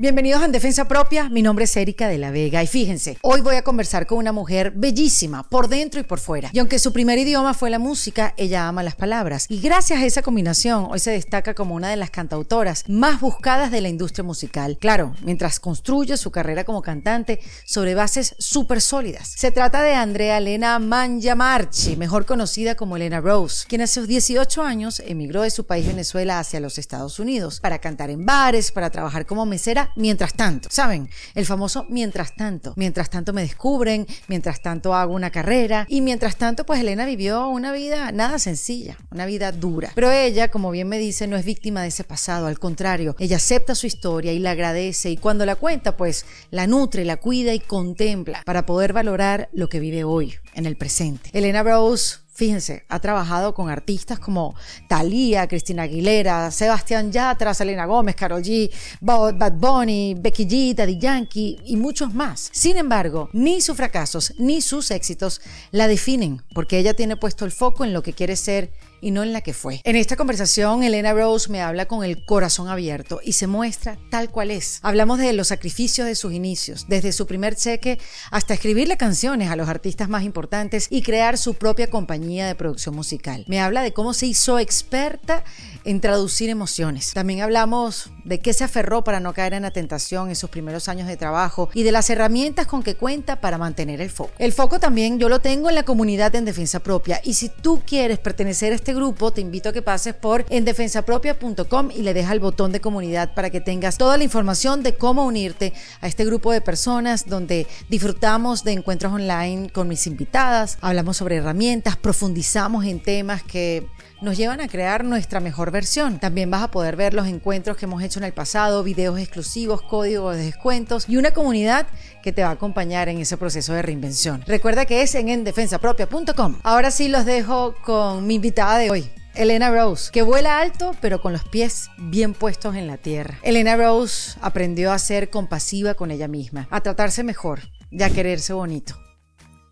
Bienvenidos a en Defensa Propia, mi nombre es Erika de la Vega y fíjense, hoy voy a conversar con una mujer bellísima por dentro y por fuera. Y aunque su primer idioma fue la música, ella ama las palabras y gracias a esa combinación hoy se destaca como una de las cantautoras más buscadas de la industria musical. Claro, mientras construye su carrera como cantante sobre bases súper sólidas. Se trata de Andrea Elena Mangiamarchi, mejor conocida como Elena Rose, quien a sus 18 años emigró de su país Venezuela hacia los Estados Unidos para cantar en bares, para trabajar como mesera mientras tanto, ¿saben? El famoso mientras tanto. Mientras tanto me descubren, mientras tanto hago una carrera y mientras tanto pues Elena vivió una vida nada sencilla, una vida dura. Pero ella, como bien me dice, no es víctima de ese pasado, al contrario, ella acepta su historia y la agradece y cuando la cuenta pues la nutre, la cuida y contempla para poder valorar lo que vive hoy, en el presente. Elena Rose Fíjense, ha trabajado con artistas como Thalía, Cristina Aguilera, Sebastián Yatra, Selena Gómez, Karol G, Bad Bunny, Becky G, Daddy Yankee y muchos más. Sin embargo, ni sus fracasos ni sus éxitos la definen, porque ella tiene puesto el foco en lo que quiere ser y no en la que fue. En esta conversación, Elena Rose me habla con el corazón abierto y se muestra tal cual es. Hablamos de los sacrificios de sus inicios, desde su primer cheque hasta escribirle canciones a los artistas más importantes y crear su propia compañía de producción musical. Me habla de cómo se hizo experta en traducir emociones. También hablamos de qué se aferró para no caer en la tentación en sus primeros años de trabajo y de las herramientas con que cuenta para mantener el foco. El foco también yo lo tengo en la comunidad en defensa propia y si tú quieres pertenecer a este este grupo, te invito a que pases por endefensapropia.com y le dejas el botón de comunidad para que tengas toda la información de cómo unirte a este grupo de personas donde disfrutamos de encuentros online con mis invitadas, hablamos sobre herramientas, profundizamos en temas que nos llevan a crear nuestra mejor versión. También vas a poder ver los encuentros que hemos hecho en el pasado, videos exclusivos, códigos de descuentos y una comunidad que te va a acompañar en ese proceso de reinvención. Recuerda que es en endefensapropia.com. Ahora sí los dejo con mi invitada de hoy. Elena Rose, que vuela alto pero con los pies bien puestos en la tierra. Elena Rose aprendió a ser compasiva con ella misma, a tratarse mejor y a quererse bonito,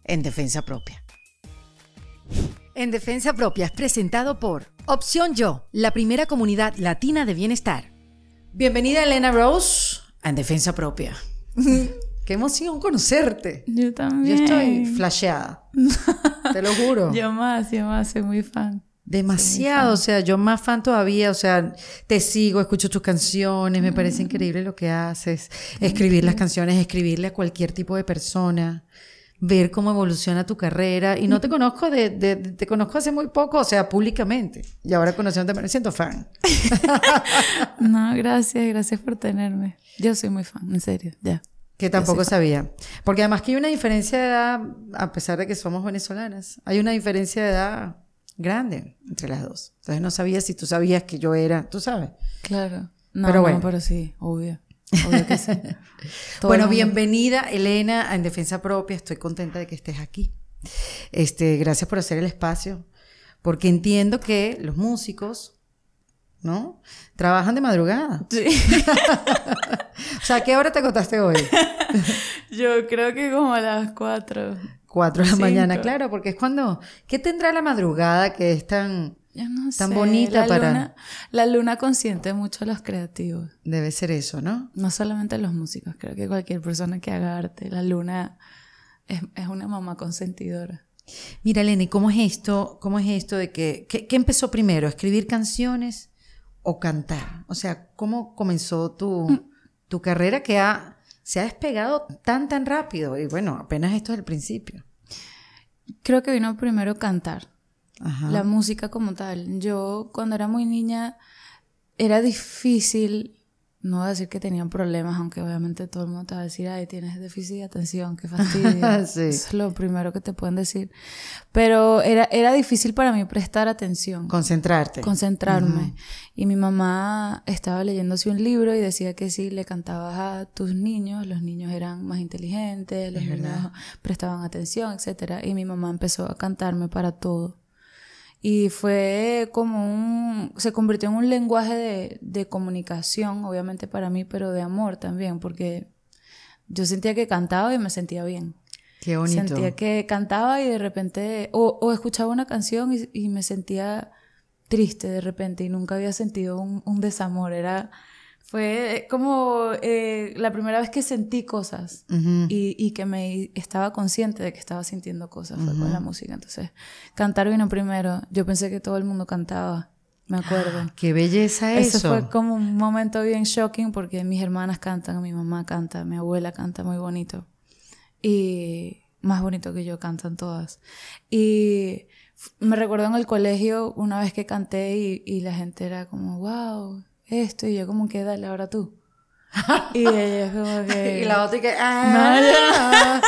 en defensa propia. En Defensa Propia es presentado por Opción Yo, la primera comunidad latina de bienestar. Bienvenida Elena Rose a En Defensa Propia. Qué emoción conocerte. Yo también. Yo estoy flasheada. Te lo juro. Yo más, yo más, soy muy fan. Demasiado, o sea, yo más fan todavía, o sea, te sigo, escucho tus canciones, me parece mm. increíble lo que haces, escribir las canciones, escribirle a cualquier tipo de persona, ver cómo evoluciona tu carrera. Y no te conozco de, te conozco hace muy poco, o sea, públicamente. Y ahora conociéndote, me siento fan. no, gracias, gracias por tenerme. Yo soy muy fan, en serio, ya. Que tampoco sabía. Porque además que hay una diferencia de edad, a pesar de que somos venezolanas, hay una diferencia de edad grande entre las dos. Entonces no sabía si tú sabías que yo era, tú sabes. Claro. No, bueno. No, pero sí, obvio. bueno, bienvenida Elena a En Defensa Propia. Estoy contenta de que estés aquí. Este, gracias por hacer el espacio, porque entiendo que los músicos, ¿no? Trabajan de madrugada. Sí. o sea, ¿qué hora te acostaste hoy? Yo creo que como a las 4. 4 de la mañana, claro, porque es cuando... ¿Qué tendrá la madrugada que es tan Tan bonita para. la luna consiente mucho a los creativos. Debe ser eso, ¿no? No solamente a los músicos, creo que cualquier persona que haga arte, la luna es, una mamá consentidora. Mira, Leni, ¿cómo es esto? ¿Cómo es esto de que. ¿Qué empezó primero? ¿Escribir canciones o cantar? O sea, ¿cómo comenzó tu, mm. tu carrera que ha, se ha despegado tan, tan rápido? Y bueno, apenas esto es el principio. Creo que vino primero cantar la música como tal. Yo cuando era muy niña era difícil, no voy a decir que tenían problemas, aunque obviamente todo el mundo te va a decir, ay, tienes déficit de atención, qué fastidio. Es lo primero que te pueden decir. Pero era, era difícil para mí prestar atención. Concentrarte. Concentrarme. Y mi mamá estaba leyéndose un libro y decía que si le cantabas a tus niños, los niños eran más inteligentes, los niños prestaban atención, etc. Y mi mamá empezó a cantarme para todo y fue como un, se convirtió en un lenguaje de, comunicación, obviamente para mí, pero de amor también, porque yo sentía que cantaba y me sentía bien. Qué bonito. Sentía que cantaba y de repente, o, escuchaba una canción y, me sentía triste de repente y nunca había sentido un, un desamor, era fue como eh, la primera vez que sentí cosas y, que me estaba consciente de que estaba sintiendo cosas fue con la música. Entonces, cantar vino primero. Yo pensé que todo el mundo cantaba, me acuerdo. Ah, ¡Qué belleza eso! Eso fue como un momento bien shocking porque mis hermanas cantan, mi mamá canta, mi abuela canta muy bonito. Y más bonito que yo cantan todas. Y me recuerdo en el colegio una vez que canté y, y la gente era como, wow esto, y yo como que, dale, ahora tú. y ella es como que... Y la otra y que... ¡Ah!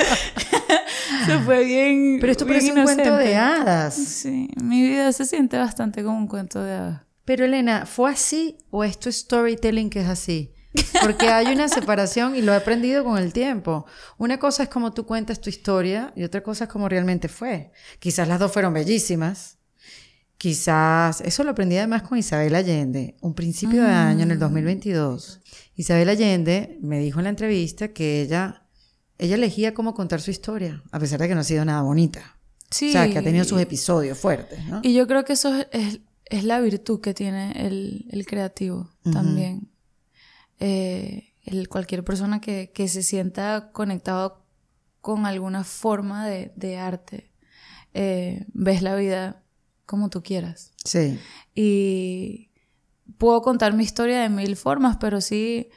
se fue bien. Pero esto parece un cuento de hadas. Sí, mi vida se siente bastante como un cuento de hadas. Pero Elena, ¿fue así o es tu storytelling que es así? Porque hay una separación y lo he aprendido con el tiempo. Una cosa es como tú cuentas tu historia y otra cosa es como realmente fue. Quizás las dos fueron bellísimas. Quizás, eso lo aprendí además con Isabel Allende, un principio de año en el 2022. Ah. Isabel Allende me dijo en la entrevista que ella, ella elegía cómo contar su historia, a pesar de que no ha sido nada bonita. Sí. O sea, que ha tenido sus episodios fuertes, ¿no? Y yo creo que eso es, la virtud que tiene el, creativo también. Eh, el, cualquier persona que, se sienta conectado con alguna forma de, arte, eh, ves la vida como tú quieras. Sí. Y puedo contar mi historia de mil formas, pero sí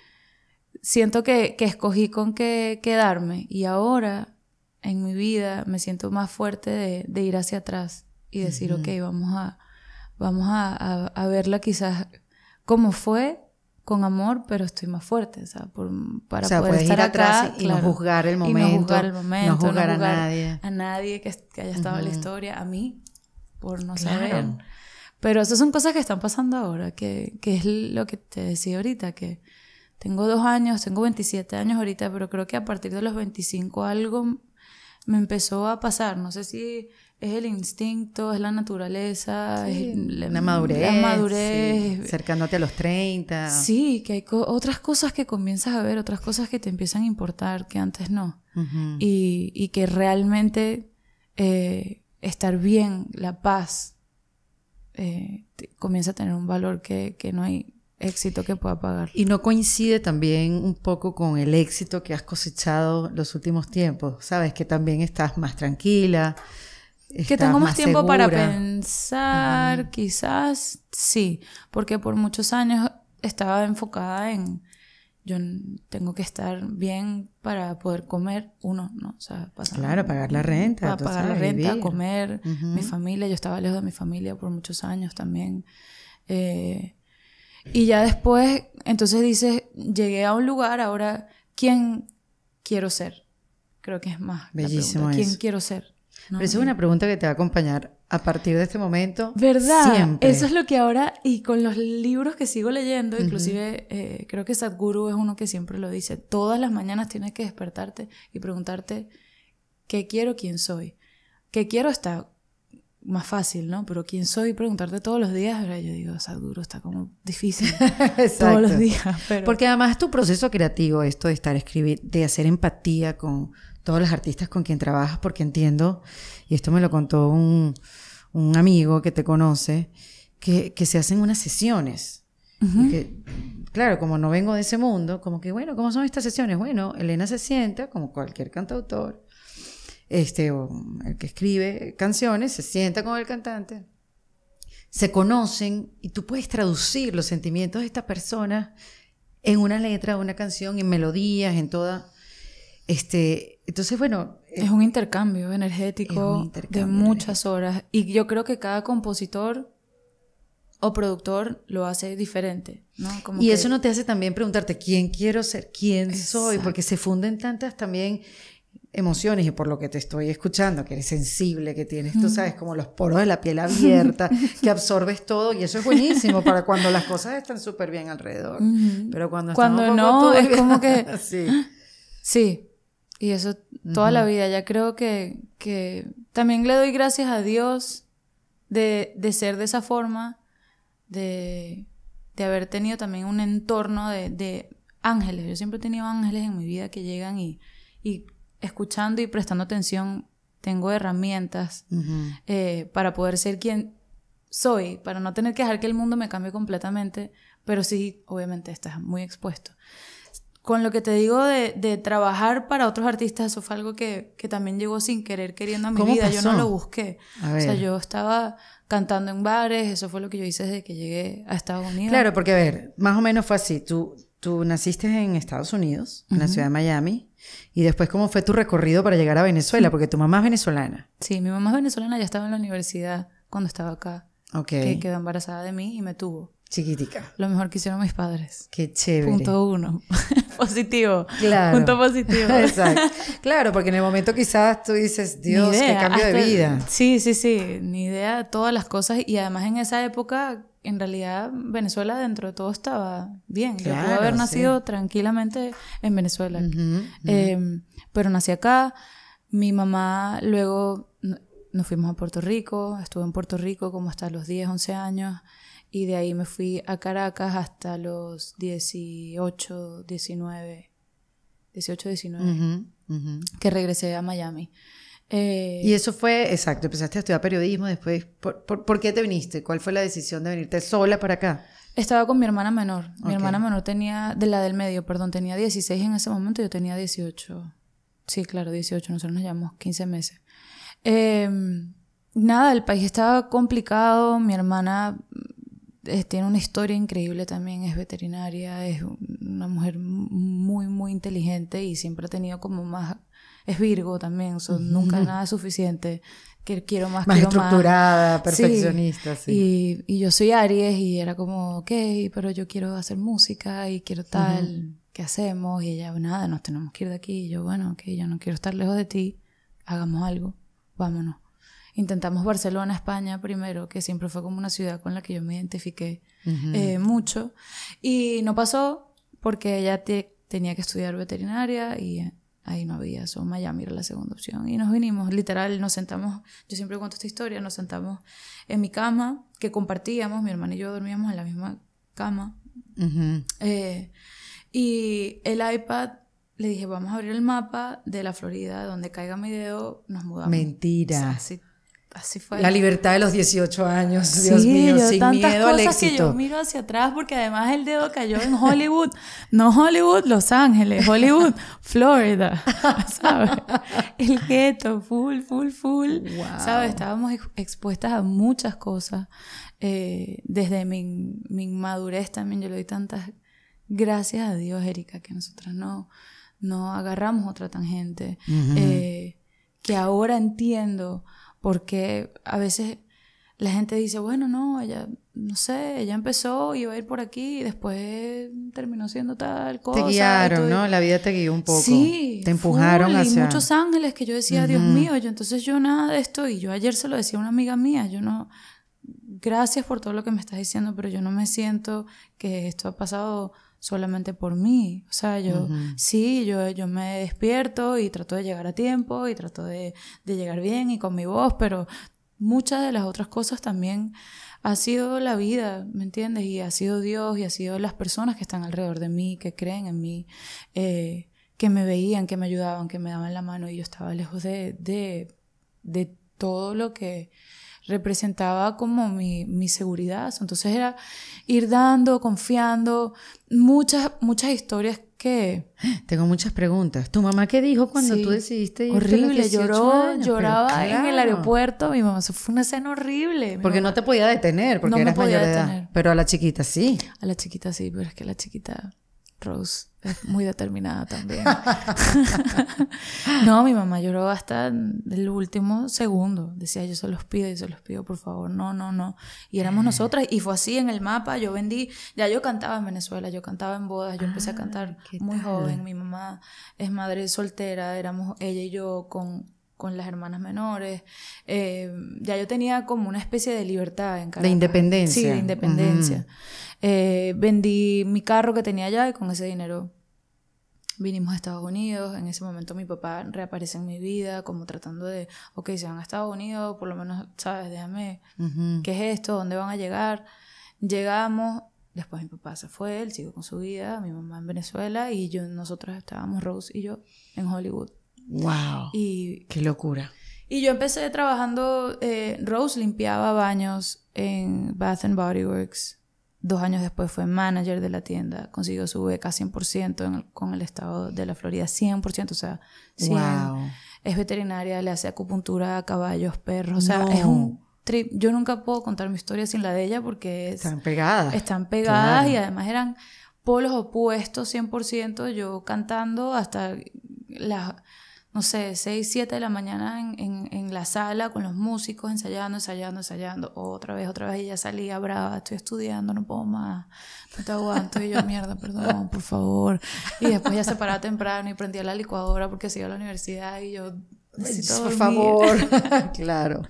siento que, que escogí con qué quedarme. Y ahora, en mi vida, me siento más fuerte de, ir hacia atrás y decir, ok, vamos a, vamos a, verla quizás como fue, con amor, pero estoy más fuerte, o sea, para poder estar ir atrás y, no juzgar el momento, no juzgar el momento, a nadie. A nadie que, haya estado en la historia, a mí, por no saber. Pero esas son cosas que están pasando ahora, que, que es lo que te decía ahorita, que tengo dos años, tengo 27 años ahorita, pero creo que a partir de los 25 algo me empezó a pasar. No sé si es el instinto, es la naturaleza, es la, madurez. La madurez. Cercándote a los 30. Sí, que hay otras cosas que comienzas a ver, otras cosas que te empiezan a importar que antes no. y, y, que realmente eh, estar bien, la paz, eh, comienza a tener un valor que, no hay éxito que pueda pagar. Y no coincide también un poco con el éxito que has cosechado los últimos tiempos, sabes que también estás más tranquila. que tengo más, tiempo para pensar, quizás sí, porque por muchos años estaba enfocada en, yo tengo que estar bien para poder comer, uno, ¿no? O sea, pasar, claro, pagar la renta. Para pagar la renta, comer, mi familia, yo estaba lejos de mi familia por muchos años también. Eh, y ya después, entonces dices, llegué a un lugar, ahora, ¿quién quiero ser? Creo que es más. Bellísimo. La ¿Quién quiero ser? Pero es una pregunta que te va a acompañar a partir de este momento. ¿Verdad? Eso es lo que ahora, y con los libros que sigo leyendo, inclusive eh, creo que Sadhguru es uno que siempre lo dice, todas las mañanas tienes que despertarte y preguntarte, ¿qué quiero? ¿Quién soy? ¿Qué quiero? estar más fácil, ¿no? Pero quién soy, preguntarte todos los días, yo digo, duro, está como difícil todos los días. Porque además tu proceso creativo, esto de estar escribir, de hacer empatía con todos los artistas con quien trabajas, porque entiendo, y esto me lo contó un, un amigo que te conoce, que, que se hacen unas sesiones. claro, como no vengo de ese mundo, como que, bueno, ¿cómo son estas sesiones? Bueno, Elena se sienta, como cualquier cantautor, este, el que escribe canciones, se sienta con el cantante, se conocen y tú puedes traducir los sentimientos de esta persona en una letra, una canción, en melodías, en toda... Este, entonces, bueno... Es un intercambio energético de muchas horas y yo creo que cada compositor o productor lo hace diferente. y eso no te hace también preguntarte quién quiero ser, quién soy, porque se funden tantas también emociones y por lo que te estoy escuchando, que eres sensible, que tienes, tú sabes, como los poros de la piel abierta, que absorbes todo y eso es buenísimo para cuando las cosas están súper bien alrededor. Pero cuando, cuando no, es como que... sí. sí, y eso toda la vida, ya creo que, que, también le doy gracias a Dios de, ser de esa forma, de, haber tenido también un entorno de, ángeles. Yo siempre he tenido ángeles en mi vida que llegan y escuchando y prestando atención, tengo herramientas eh, para poder ser quien soy, para no tener que dejar que el mundo me cambie completamente, pero sí, obviamente estás muy expuesto. Con lo que te digo de, trabajar para otros artistas, eso fue algo que, también llegó sin querer queriendo a mi vida, yo no lo busqué. O sea, yo estaba cantando en bares, eso fue lo que yo hice desde que llegué a Estados Unidos. Claro, porque a ver, más o menos fue así, tú, tú naciste en Estados Unidos, en la ciudad de Miami, ¿Y después cómo fue tu recorrido para llegar a Venezuela? Porque tu mamá es venezolana. Sí, mi mamá es venezolana, ya estaba en la universidad cuando estaba acá. Ok. Que quedó embarazada de mí y me tuvo. Chiquitica. Lo mejor que hicieron mis padres. Qué chévere. Punto uno. positivo. Claro. Punto positivo. Exacto. Claro, porque en el momento quizás tú dices, Dios, qué cambio de vida. Sí, sí, sí. Ni idea todas las cosas. Y además en esa época en realidad Venezuela dentro de todo estaba bien. Yo pude haber nacido tranquilamente en Venezuela. Em, pero nací acá. Mi mamá luego nos fuimos a Puerto Rico. Estuve en Puerto Rico como hasta los 10, 11 años. Y de ahí me fui a Caracas hasta los 18, 19. 18, 19. que regresé a Miami. Eh, y eso fue, exacto, empezaste a estudiar periodismo, después, ¿por, qué te viniste? ¿Cuál fue la decisión de venirte sola para acá? Estaba con mi hermana menor. Mi hermana menor tenía, de la del medio, perdón, tenía 16 en ese momento, yo tenía 18. Sí, claro, 18, nosotros nos llamamos 15 meses. Em, nada, el país estaba complicado, mi hermana mm, tiene una historia increíble también, es veterinaria, es una mujer muy, muy inteligente y siempre ha tenido como más es Virgo también, son nunca nada suficiente, que quiero más, más quiero estructurada, perfeccionista, sí. Y, y, yo soy Aries y era como, ok, pero yo quiero hacer música y quiero tal, que ¿qué hacemos? Y ella, nada, nos tenemos que ir de aquí. Y yo, bueno, ok, yo no quiero estar lejos de ti, hagamos algo, vámonos. Intentamos Barcelona, España primero, que siempre fue como una ciudad con la que yo me identifiqué eh, mucho. Y no pasó porque ella te tenía que estudiar veterinaria y eh, ahí no había, son Miami era la segunda opción. Y nos vinimos, literal, nos sentamos, yo siempre cuento esta historia, nos sentamos en mi cama, que compartíamos, mi hermano y yo dormíamos en la misma cama. Eh, y el iPad, le dije, vamos a abrir el mapa de la Florida, donde caiga mi dedo, nos mudamos. Mentira. La libertad de los 18 años, Dios mío, sin tantas miedo cosas al éxito. Que yo miro hacia atrás porque además el dedo cayó en Hollywood, no Hollywood, Los Ángeles, Hollywood, Florida, ¿sabes? El ghetto, full, full, full. ¿Sabes? Estábamos expuestas a muchas cosas. Eh, desde mi, mi madurez también, yo le doy tantas gracias a Dios, Erika, que nosotras no, no agarramos otra tangente. Eh, que ahora entiendo porque a veces la gente dice, bueno, no, ella, no sé, ella empezó, iba a ir por aquí y después terminó siendo tal cosa. Te guiaron, ¿no? La vida te guió un poco. Sí. Te empujaron hacia... Y muchos ángeles que yo decía, Dios mío, yo entonces yo nada de esto. Y yo ayer se lo decía a una amiga mía, yo no... Gracias por todo lo que me estás diciendo, pero yo no me siento que esto ha pasado solamente por mí. O sea, yo sí, yo, yo me despierto y trato de llegar a tiempo y trato de, llegar bien y con mi voz, pero muchas de las otras cosas también ha sido la vida, ¿me entiendes? Y ha sido Dios y ha sido las personas que están alrededor de mí, que creen en mí, eh, que me veían, que me ayudaban, que me daban la mano y yo estaba lejos de, de, de todo lo que representaba como mi, mi seguridad. Entonces era ir dando, confiando, muchas, muchas historias que... Tengo muchas preguntas. ¿Tu mamá qué dijo cuando tú decidiste ir? Horrible, lloró, lloraba en el aeropuerto. Mi mamá, fue una escena horrible. porque no te podía detener, porque no Pero a la chiquita sí. A la chiquita sí, pero es que la chiquita Rose es muy determinada también. no, mi mamá lloró hasta el último segundo. Decía, yo se los pido, yo se los pido, por favor. No, no, no. Y éramos eh. nosotras. Y fue así en el mapa. Yo vendí, ya yo cantaba en Venezuela, yo cantaba en bodas, yo empecé a ah, cantar muy joven. Mi mamá es madre soltera, éramos ella y yo con con las hermanas menores. Eh, ya yo tenía como una especie de libertad en casa De independencia. Sí, de independencia. Eh, vendí mi carro que tenía allá y con ese dinero vinimos a Estados Unidos. En ese momento mi papá reaparece en mi vida, como tratando de, ok, se van a Estados Unidos, por lo menos, ¿sabes? Déjame, ¿qué es esto? ¿Dónde van a llegar? Llegamos. Después mi papá se fue, él siguió con su vida, mi mamá en Venezuela y yo, nosotros estábamos, Rose y yo, en Hollywood. ¡Wow! Y, ¡Qué locura! Y yo empecé trabajando, eh, Rose limpiaba baños en Bath and Body Works. Dos años después fue manager de la tienda, consiguió su beca 100% con el estado de la Florida, 100%, o sea, Wow. es veterinaria, le hace acupuntura a caballos, perros, o sea, es un trip. Yo nunca puedo contar mi historia sin la de ella porque es, están pegadas. Están pegadas y además eran polos opuestos 100%, yo cantando hasta las no sé, seis, siete de la mañana en, en, la sala con los músicos ensayando, ensayando, ensayando, otra vez, otra vez, y ya salía brava, estoy estudiando, no puedo más, no te aguanto, y yo, mierda, perdón, por favor. Y después ya se paraba temprano y prendía la licuadora porque se iba a la universidad y yo... Por favor, claro.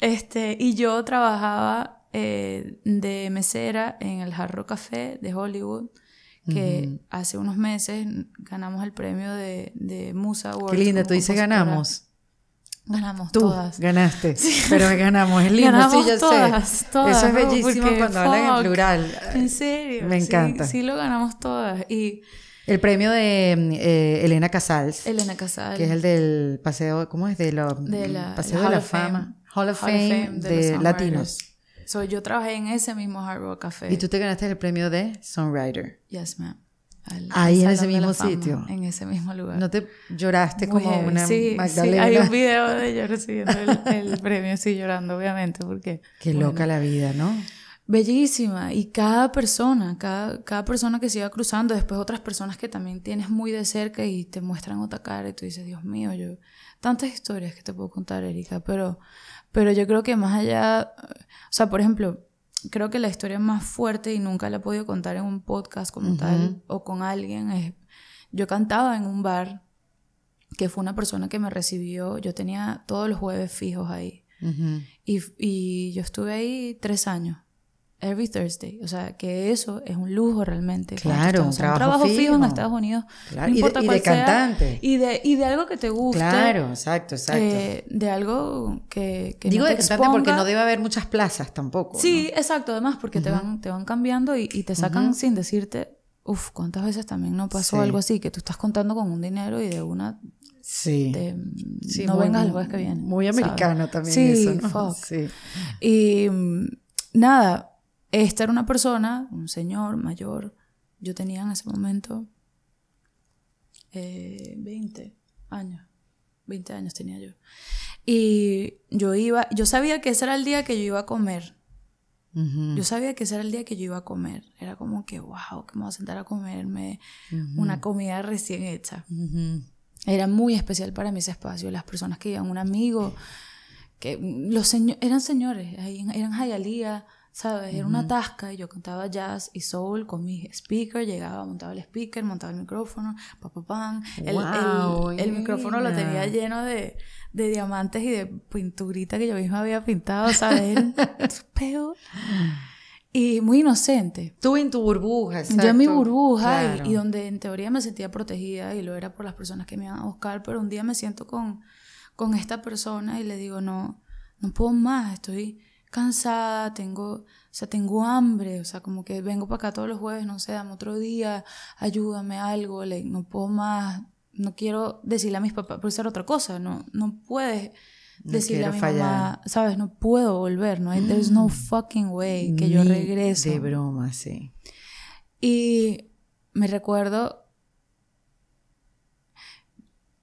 Este, y yo trabajaba eh, de mesera en el Jarro Café de Hollywood que hace unos meses ganamos el premio de, de Musa World. Qué linda, tú dices ganamos. Ganamos todas. Ganaste. Pero ganamos, es lindo. Ganamos sí, ya todas, sé. Todas, Eso es bellísimo cuando hablan en plural. En serio. Me encanta. Sí, lo ganamos todas. Y el premio de eh, Elena Casals. Elena Casals. Que es el del paseo, ¿cómo es? De paseo de la fama. Hall of Fame, de latinos yo trabajé en ese mismo Hard Rock Café. Y tú te ganaste el premio de Songwriter. Yes, ma'am. Ahí en ese mismo sitio. En ese mismo lugar. ¿No te lloraste como una Magdalena? Sí, hay un video de yo recibiendo el, premio, sí, llorando, obviamente, porque... Qué loca la vida, ¿no? bellísima y cada persona, cada, cada persona que se iba cruzando, después otras personas que también tienes muy de cerca y te muestran otra cara y tú dices, Dios mío, yo tantas historias que te puedo contar, Erika, pero pero yo creo que más allá, o sea, por ejemplo, creo que la historia más fuerte y nunca la he podido contar en un podcast como tal o con alguien es, yo cantaba en un bar que fue una persona que me recibió, yo tenía todos los jueves fijos ahí. y, yo estuve ahí tres años every Thursday. O sea, que eso es un lujo realmente. Claro, un trabajo, un trabajo fijo. en Estados Unidos. Claro. No importa y de, cantante. Y de, y de algo que te guste. Claro, exacto, exacto. Eh, de algo que, Digo te de cantante porque no debe haber muchas plazas tampoco. Sí, exacto. Además, porque te, van, te van cambiando y, y te sacan sin decirte, uff, ¿cuántas veces también no pasó algo así? Que tú estás contando con un dinero y de una Sí. De, no vengas el que viene. Muy americano también sí, eso, ¿no? Sí. Y mm, nada, esta era una persona, un señor mayor, yo tenía en ese momento 20 eh, años, 20 años tenía yo. Y yo iba, yo sabía que ese era el día que yo iba a comer. Yo sabía que ese era el día que yo iba a comer. Era como que, wow, que me voy a sentar a comerme una comida recién hecha. Era muy especial para mí ese espacio. Las personas que iban, un amigo, que los señores, eran señores, eran Jayalía ¿sabes? Era una tasca y yo cantaba jazz y soul con mi speaker, llegaba, montaba el speaker, montaba el micrófono, papapam. El, micrófono lo tenía lleno de, diamantes y de pinturita que yo misma había pintado, ¿sabes? Pero... Y muy inocente. Tú en tu burbuja, exacto. Yo en mi burbuja y, y, donde en teoría me sentía protegida y lo era por las personas que me iban a buscar, pero un día me siento con, con esta persona y le digo, no, no puedo más, estoy cansada, tengo, o sea, tengo hambre, o sea, como que vengo para acá todos los jueves, no sé, dame otro día, ayúdame algo, le no puedo más, no quiero decirle a mis papás, por ser otra cosa, no, no puedes decirle a mi mamá, sabes, no puedo volver, no, hay... there's no mm. fucking way que yo regrese. De broma, sí. Y me recuerdo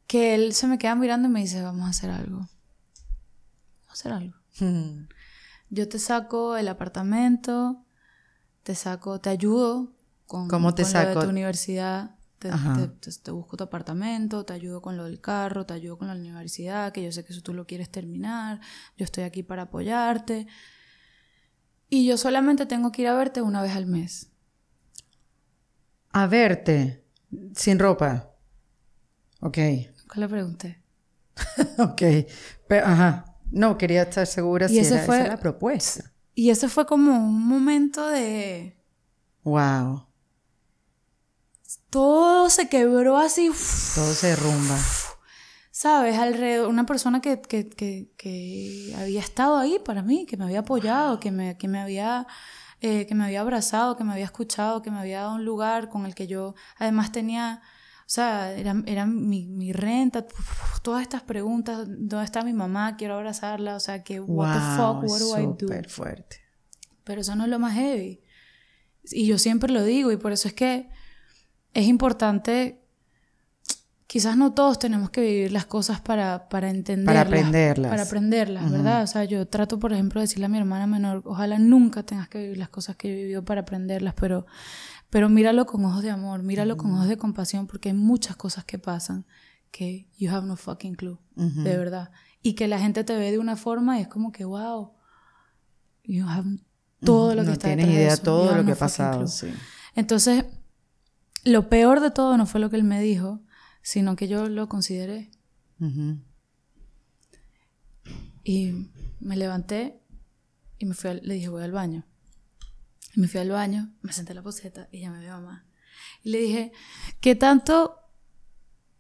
que él se me queda mirando y me dice, vamos a hacer algo. Vamos a hacer algo. Mm yo te saco el apartamento, te saco, te ayudo con, Lo de tu universidad. Te, busco tu apartamento, te ayudo con lo del carro, te ayudo con la universidad, que yo sé que eso tú lo quieres terminar, yo estoy aquí para apoyarte. Y yo solamente tengo que ir a verte una vez al mes. A verte, sin ropa. Ok. Nunca le pregunté. ok, ajá. No, quería estar segura si era fue, la propuesta. Y eso fue como un momento de... ¡Wow! Todo se quebró así. todo se derrumba. ¿Sabes? Alrededor, una persona que, había estado ahí para mí, que me había apoyado, que, me, me había, eh, que me había abrazado, que me había escuchado, que me había dado un lugar con el que yo además tenía o sea, era, mi, mi, renta, todas estas preguntas, ¿dónde está mi mamá? Quiero abrazarla, o sea, que what wow, the fuck, what do I do? Súper fuerte. Pero eso no es lo más heavy. Y yo siempre lo digo y por eso es que es importante quizás no todos tenemos que vivir las cosas para, para entenderlas. Para aprenderlas. Para aprenderlas, ¿verdad? O sea, yo trato, por ejemplo, de decirle a mi hermana menor, ojalá nunca tengas que vivir las cosas que he vivido para aprenderlas, pero pero míralo con ojos de amor, míralo con ojos de compasión, porque hay muchas cosas que pasan que you have no fucking clue, de verdad. Y que la gente te ve de una forma y es como que, wow, you have todo lo que está tienes idea de todo lo que ha pasado. Entonces, lo peor de todo no fue lo que él me dijo, sino que yo lo consideré. Y me levanté y me fui le dije, voy al baño. Me fui al baño, me senté en la poseta y llamé a mi mamá. Y le dije, ¿qué tanto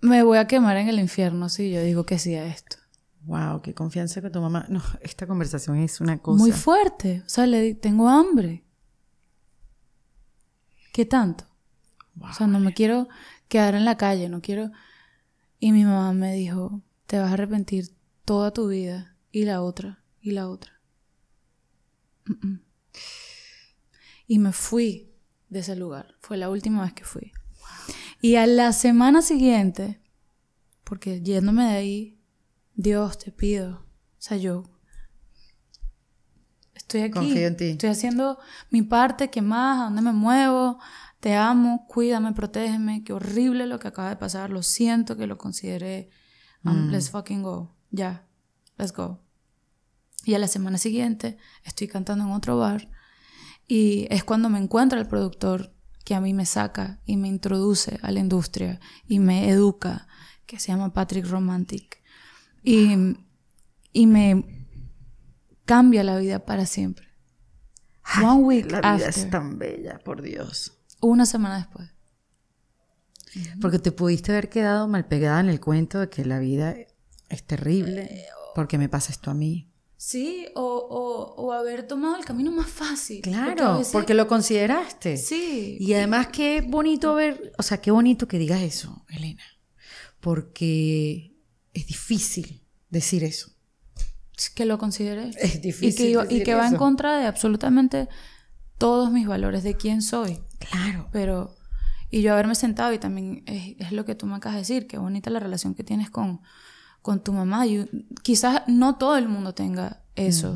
me voy a quemar en el infierno si yo digo que sí a esto? Wow, qué confianza con tu mamá. No, esta conversación es una cosa. Muy fuerte. O sea, le dije, tengo hambre. ¿Qué tanto? o sea, no me quiero quedar en la calle, no quiero. Y mi mamá me dijo, te vas a arrepentir toda tu vida. Y la otra, y la otra. Mm, mm y me fui de ese lugar. Fue la última vez que fui. Y a la semana siguiente, porque yéndome de ahí, Dios te pido, o sea, yo estoy aquí. Estoy haciendo mi parte, ¿qué más? ¿A dónde me muevo? Te amo, cuídame, protégeme. Qué horrible lo que acaba de pasar. Lo siento que lo consideré. Mm. Let's fucking go. Ya, let's go. Y a la semana siguiente estoy cantando en otro bar y es cuando me encuentra el productor que a mí me saca y me introduce a la industria y me educa, que se llama Patrick Romantic. Y, me cambia la vida para siempre. la vida es tan bella, por Dios. Una semana después. Porque te pudiste haber quedado mal pegada en el cuento de que la vida es terrible eh, oh. porque me pasa esto a mí. Sí, o, haber tomado el camino más fácil. Claro, porque, lo consideraste. Sí. Y además qué bonito ver, o sea, qué bonito que digas eso, Elena, porque es difícil decir eso. Es que lo consideres. Es difícil. Y que, y que va en contra de absolutamente todos mis valores de quién soy. Claro. Pero, y yo haberme sentado, y también es, es lo que tú me acabas de decir, qué bonita la relación que tienes con, con tu mamá. quizás no todo el mundo tenga eso.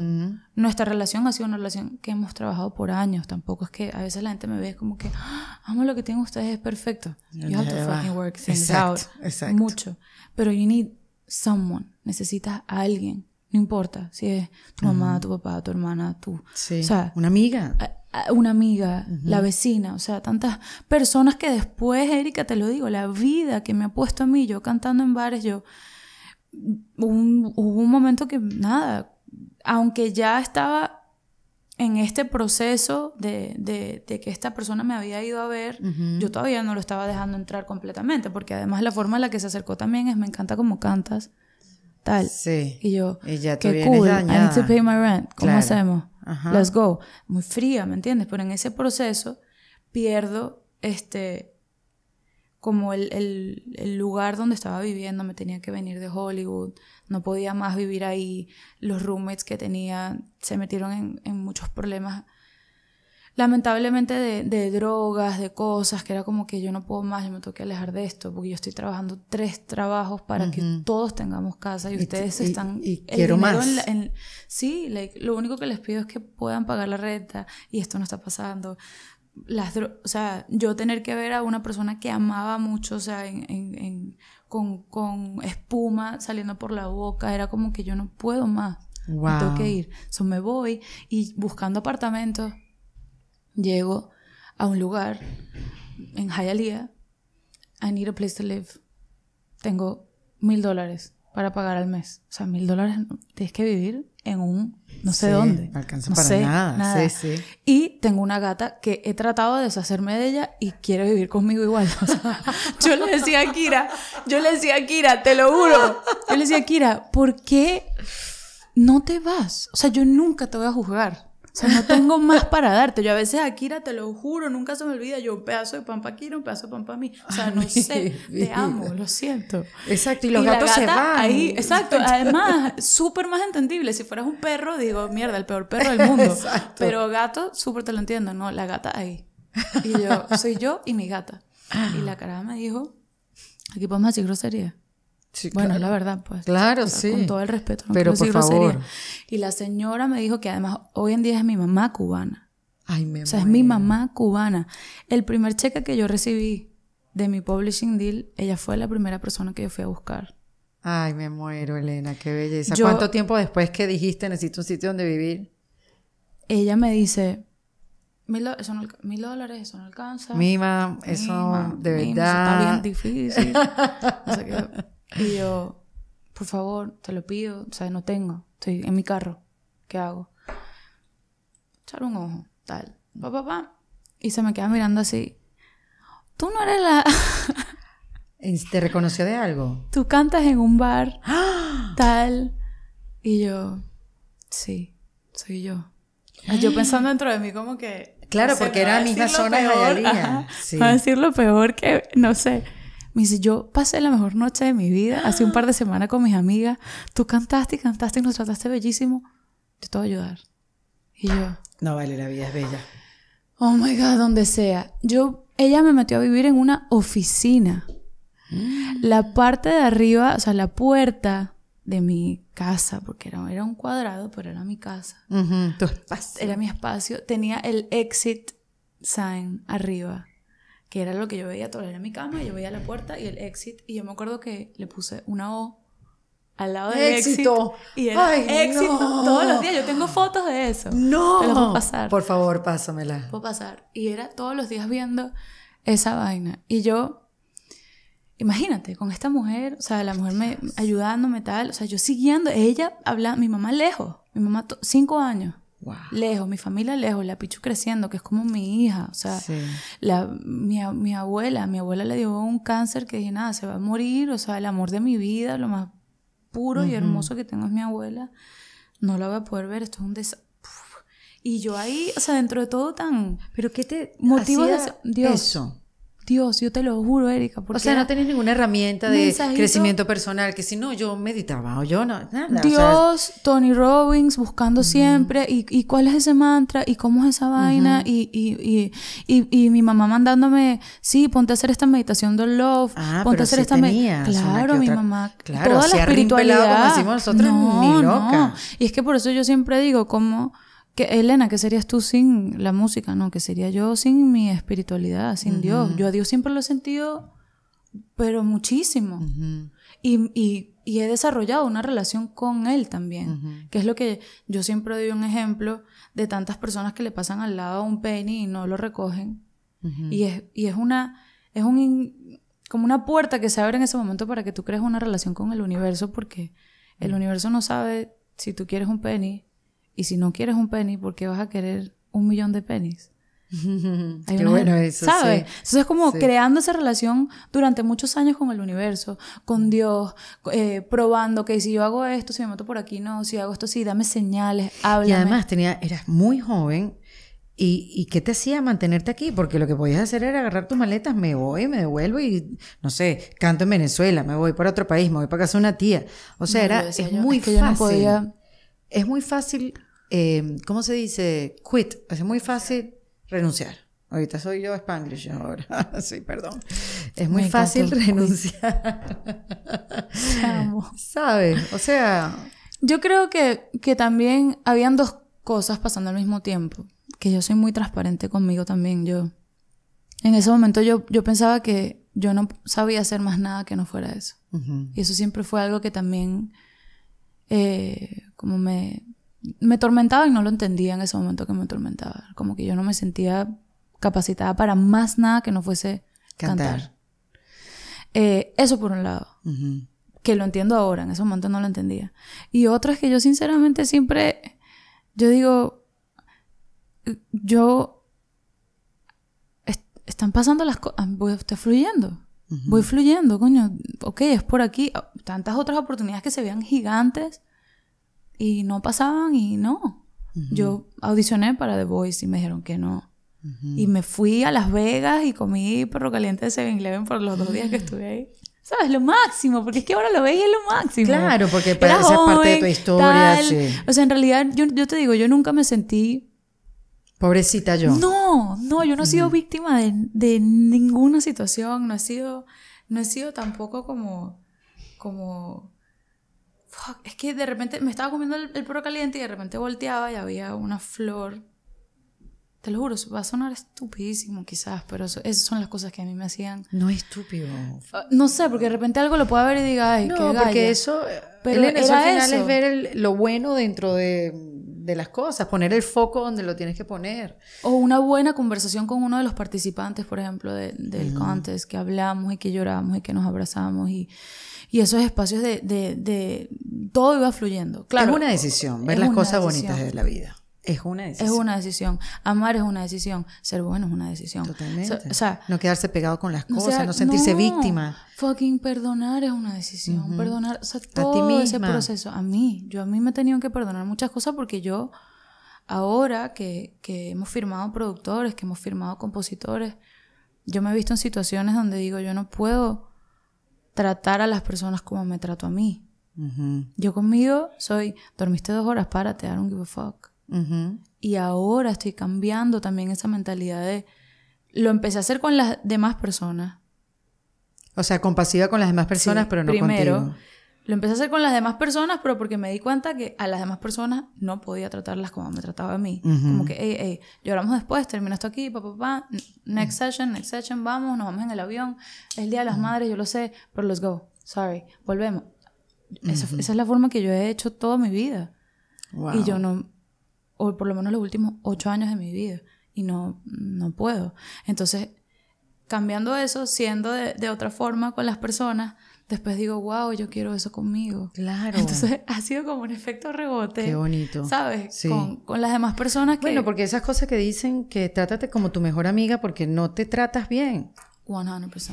Nuestra relación ha sido una relación que hemos trabajado por años. Tampoco es que a veces la gente me ve como que, ¡Ah, amo lo que tienen ustedes, es perfecto. you have to fucking work things exacto, out. Exacto. Mucho. Pero you need someone. Necesitas a alguien. No importa si es tu mamá, tu papá, tu hermana, tú. Sí. O sea, una amiga. una amiga, la vecina, o sea, tantas personas que después, Erika, te lo digo, la vida que me ha puesto a mí, yo cantando en bares, yo, hubo un momento que nada, aunque ya estaba en este proceso de, de, que esta persona me había ido a ver, yo todavía no lo estaba dejando entrar completamente, porque además la forma en la que se acercó también es, me encanta como cantas, tal. Sí. Y yo, ya qué cool, I need to pay my rent, ¿cómo hacemos? Let's go. Muy fría, ¿me entiendes? Pero en ese proceso pierdo este como el, lugar donde estaba viviendo, me tenía que venir de Hollywood, no podía más vivir ahí, los roommates que tenía se metieron en, muchos problemas, lamentablemente de, drogas, de cosas, que era como que yo no puedo más, yo me tengo que alejar de esto, porque yo estoy trabajando tres trabajos para que todos tengamos casa y, ustedes están... Y, quiero más. sí, lo único que les pido es que puedan pagar la renta y esto no está pasando las o sea, yo tener que ver a una persona que amaba mucho, o sea, en, con, espuma saliendo por la boca, era como que yo no puedo más. tengo que ir. So, me voy y buscando apartamentos, llego a un lugar en Hialeah. I need a place to live. Tengo mil dólares para pagar al mes. O sea, mil dólares tienes que vivir en un no sé dónde. No para sé, nada. Sí, sí. Y tengo una gata que he tratado de deshacerme de ella y quiere vivir conmigo igual. yo le decía a Kira, yo le decía a Kira, te lo juro. Yo le decía a Kira, ¿por qué no te vas? O sea, yo nunca te voy a juzgar. O sea, no tengo más para darte. Yo a veces a Kira, te lo juro, nunca se me olvida. Yo un pedazo de pan para Kira, un pedazo de pan para mí. O sea, no sé, te amo, lo siento. Exacto, y los gatos se Ahí, exacto, además, súper más entendible. Si fueras un perro, digo, mierda, el peor perro del mundo. Pero gato, súper te lo entiendo, ¿no? La gata ahí. Y yo, soy yo y mi gata. Y la cara me dijo, aquí más y grosería bueno, la verdad, pues. Claro, sí. Con todo el respeto. Pero por favor. Y la señora me dijo que además hoy en día es mi mamá cubana. Ay, me O sea, es mi mamá cubana. El primer cheque que yo recibí de mi publishing deal, ella fue la primera persona que yo fui a buscar. Ay, me muero, Elena, qué belleza. ¿Cuánto tiempo después que dijiste necesito un sitio donde vivir? Ella me dice, mil, dólares, eso no alcanza. Mima, eso de verdad. Eso está bien difícil. O sea, que... Y yo, por favor, te lo pido, o sea, no tengo, estoy en mi carro, ¿qué hago? Echar un ojo, tal, Y se me queda mirando así, tú no eres la... ¿Te reconoció de algo? Tú cantas en un bar, ¡Ah! tal. Y yo, sí, soy yo. Yo pensando dentro de mí como que... Claro, porque era mi misma zona de la Va a decir lo peor que, no sé. Me dice, yo pasé la mejor noche de mi vida hace un par de semanas con mis amigas. Tú cantaste y cantaste y nos trataste bellísimo. te voy ayudar. Y yo... No vale, la vida es bella. Oh my God, donde sea. Yo, ella me metió a vivir en una oficina. Mm. La parte de arriba, o sea, la puerta de mi casa, porque era, era un cuadrado, pero era mi casa. Era mi espacio. Tenía el exit sign arriba que era lo que yo veía todo, en mi cama, yo veía la puerta y el exit, y yo me acuerdo que le puse una O al lado de éxito. Exit, y éxito todos los días. Yo tengo fotos de eso. No. pasar. Por favor, pásamela. Puedo pasar. Y era todos los días viendo esa vaina. Y yo, imagínate, con esta mujer, o sea, la mujer me ayudándome tal, o sea, yo siguiendo, ella habla, mi mamá lejos, mi mamá cinco años. Lejos, mi familia lejos, la Pichu creciendo, que es como mi hija. O sea, la, mi, abuela, mi abuela le dio un cáncer que dije, nada, se va a morir. O sea, el amor de mi vida, lo más puro y hermoso que tengo es mi abuela. No la voy a poder ver, esto es un desastre. Y yo ahí, o sea, dentro de todo tan... ¿Pero qué te motivos Dios. eso? Dios, yo te lo juro, Erika. o sea, no tenés ninguna herramienta de crecimiento personal, que si no, yo meditaba o yo no. Dios, Tony Robbins, buscando siempre, y, cuál es ese mantra, y cómo es esa vaina, y, y, y, mi mamá mandándome, sí, ponte a hacer esta meditación del love, ah, ponte a hacer esta meditación. Claro, mi mamá. Claro, toda la espiritualidad. como decimos nosotros, no, No. Y es que por eso yo siempre digo, como Elena, ¿qué serías tú sin la música? No, ¿qué sería yo sin mi espiritualidad, sin Dios. Yo a Dios siempre lo he sentido, pero muchísimo. y, he desarrollado una relación con Él también, que es lo que yo siempre doy un ejemplo de tantas personas que le pasan al lado a un penny y no lo recogen. y, es, una... Es un, como una puerta que se abre en ese momento para que tú crees una relación con el universo, porque el universo no sabe si tú quieres un penny y si no quieres un penny, ¿por qué vas a querer un millón de pennies? Hay qué bueno eso, ¿sabes? Entonces es como creando esa relación durante muchos años con el universo, con Dios, eh, probando que si yo hago esto, si me mato por aquí, no, si hago esto, sí, dame señales, habla Y además tenía, eras muy joven ¿Y, qué te hacía mantenerte aquí? Porque lo que podías hacer era agarrar tus maletas, me voy, me devuelvo y, no sé, canto en Venezuela, me voy para otro país, me voy para casa de una tía. O sea, era, es muy fácil. Es muy fácil Em, ¿cómo se dice? Quit. Es muy fácil renunciar. Ahorita soy yo Spanglish ahora. sí, perdón. Es muy fácil renunciar. ¿Sabes? O sea... Yo creo que, también habían dos cosas pasando al mismo tiempo. Que yo soy muy transparente conmigo también. Yo... En ese momento yo, yo pensaba que yo no sabía hacer más nada que no fuera eso. Y eso siempre fue algo que también eh, como me, me tormentaba y no lo entendía en ese momento que me tormentaba. Como que yo no me sentía capacitada para más nada que no fuese cantar. Eh, eso por un lado, que lo entiendo ahora, en ese momento no lo entendía. Y es que yo sinceramente siempre, yo digo, yo, están pasando las cosas, ah, voy, estoy fluyendo. Voy fluyendo, coño. Ok, es por aquí. Tantas otras oportunidades que se vean gigantes y no pasaban y no. Yo audicioné para The Voice y me dijeron que no. Y me fui a Las Vegas y comí perro caliente de Seven eleven por los dos días que estuve ahí. ¿Sabes? Lo máximo, porque es que ahora lo veis es lo máximo. Claro, porque para esa parte de tu historia. O sea, en realidad, yo, te digo, yo nunca me sentí Pobrecita yo. No, no, yo no he sido víctima de, ninguna situación, no he sido, no he sido tampoco como, como es que de repente me estaba comiendo el, puro caliente y de repente volteaba y había una flor. Te lo juro, va a sonar estupidísimo quizás, pero esas son las cosas que a mí me hacían. No es estúpido. Ah, no sé, porque de repente algo lo pueda ver y diga, ay, qué porque eso, eh, pero eso al final es ver lo bueno dentro de, de las cosas, poner el foco donde lo tienes que poner. O una buena conversación con uno de los participantes, por ejemplo, del contest, que hablamos y que lloramos y que nos abrazamos y, y esos espacios de, todo iba fluyendo. Claro, es una decisión, ver las cosas bonitas de la vida. Es una decisión. Es una decisión. Amar es una decisión. Ser bueno es una decisión. sea, no quedarse pegado con las cosas, no sentirse víctima. Fucking perdonar es una decisión. Perdonar, o sea, todo ese proceso. A mí, yo a mí me he tenido que perdonar muchas cosas porque yo, ahora que hemos firmado productores, que hemos firmado compositores, yo me he visto en situaciones donde digo, yo no puedo tratar a las personas como me trato a mí. Yo conmigo soy, dormiste dos horas, párate, I un give a fuck. Y ahora estoy cambiando también esa mentalidad de, lo empecé a hacer con las demás personas. O sea, compasiva con las demás personas, pero no primero, Lo empecé a hacer con las demás personas, pero porque me di cuenta que a las demás personas no podía tratarlas como me trataba a mí. Como que, hey, hey, lloramos después, termina esto aquí, papá, papá, next session, next session, vamos, nos vamos en el avión. Es el día de las madres, yo lo sé, pero let's go. Sorry, volvemos. Esa, es la forma que yo he hecho toda mi vida. Y yo no, o por lo menos los últimos ocho años de mi vida, y no, no puedo. Entonces, cambiando eso, siendo de, otra forma con las personas, después digo, wow, yo quiero eso conmigo. Claro. Entonces ha sido como un efecto rebote. Qué bonito. ¿Sabes? Con, las demás personas que... Bueno, porque esas cosas que dicen que trátate como tu mejor amiga porque no te tratas bien. 100%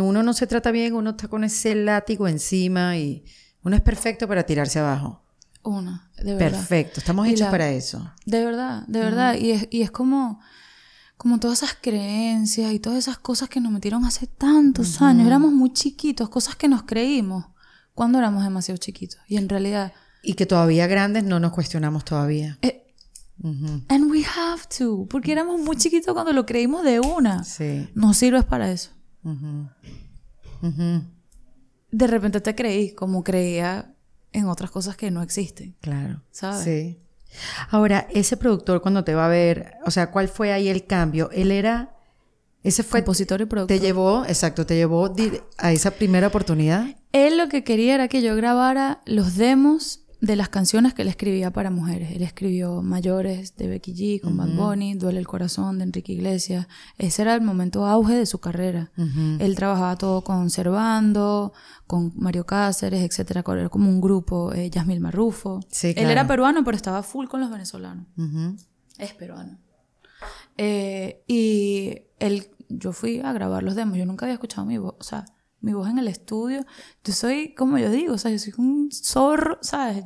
uno no se trata bien, uno está con ese látigo encima y uno es perfecto para tirarse abajo. Uno, de verdad. Perfecto, estamos hechos para eso. De verdad, de verdad. y, es, y es como como todas esas creencias y todas esas cosas que nos metieron hace tantos años. Éramos muy chiquitos, cosas que nos creímos cuando éramos demasiado chiquitos. Y en realidad... Y que todavía grandes no nos cuestionamos todavía. Eh, and we have to, porque éramos muy chiquitos cuando lo creímos de una. Sí. nos sirves para eso. De repente te creí como creía en otras cosas que no existen. Claro. ¿Sabes? Sí. Ahora, ese productor cuando te va a ver, o sea, ¿cuál fue ahí el cambio? Él era... Ese fue... Compositor y productor. Te llevó, exacto, te llevó a esa primera oportunidad. Él lo que quería era que yo grabara los demos de las canciones que él escribía para mujeres. Él escribió Mayores de Becky G con Bad Bunny, Duele el Corazón de Enrique Iglesias. Ese era el momento auge de su carrera. Él trabajaba todo con con Mario Cáceres, etcétera. Era como un grupo, eh, Yasmil Marrufo. Él era peruano, pero estaba full con los venezolanos. Es peruano. Eh, y él, yo fui a grabar los demos. Yo nunca había escuchado mi voz. O sea, mi voz en el estudio. Yo soy, como yo digo, o sea, yo soy un zorro, ¿sabes?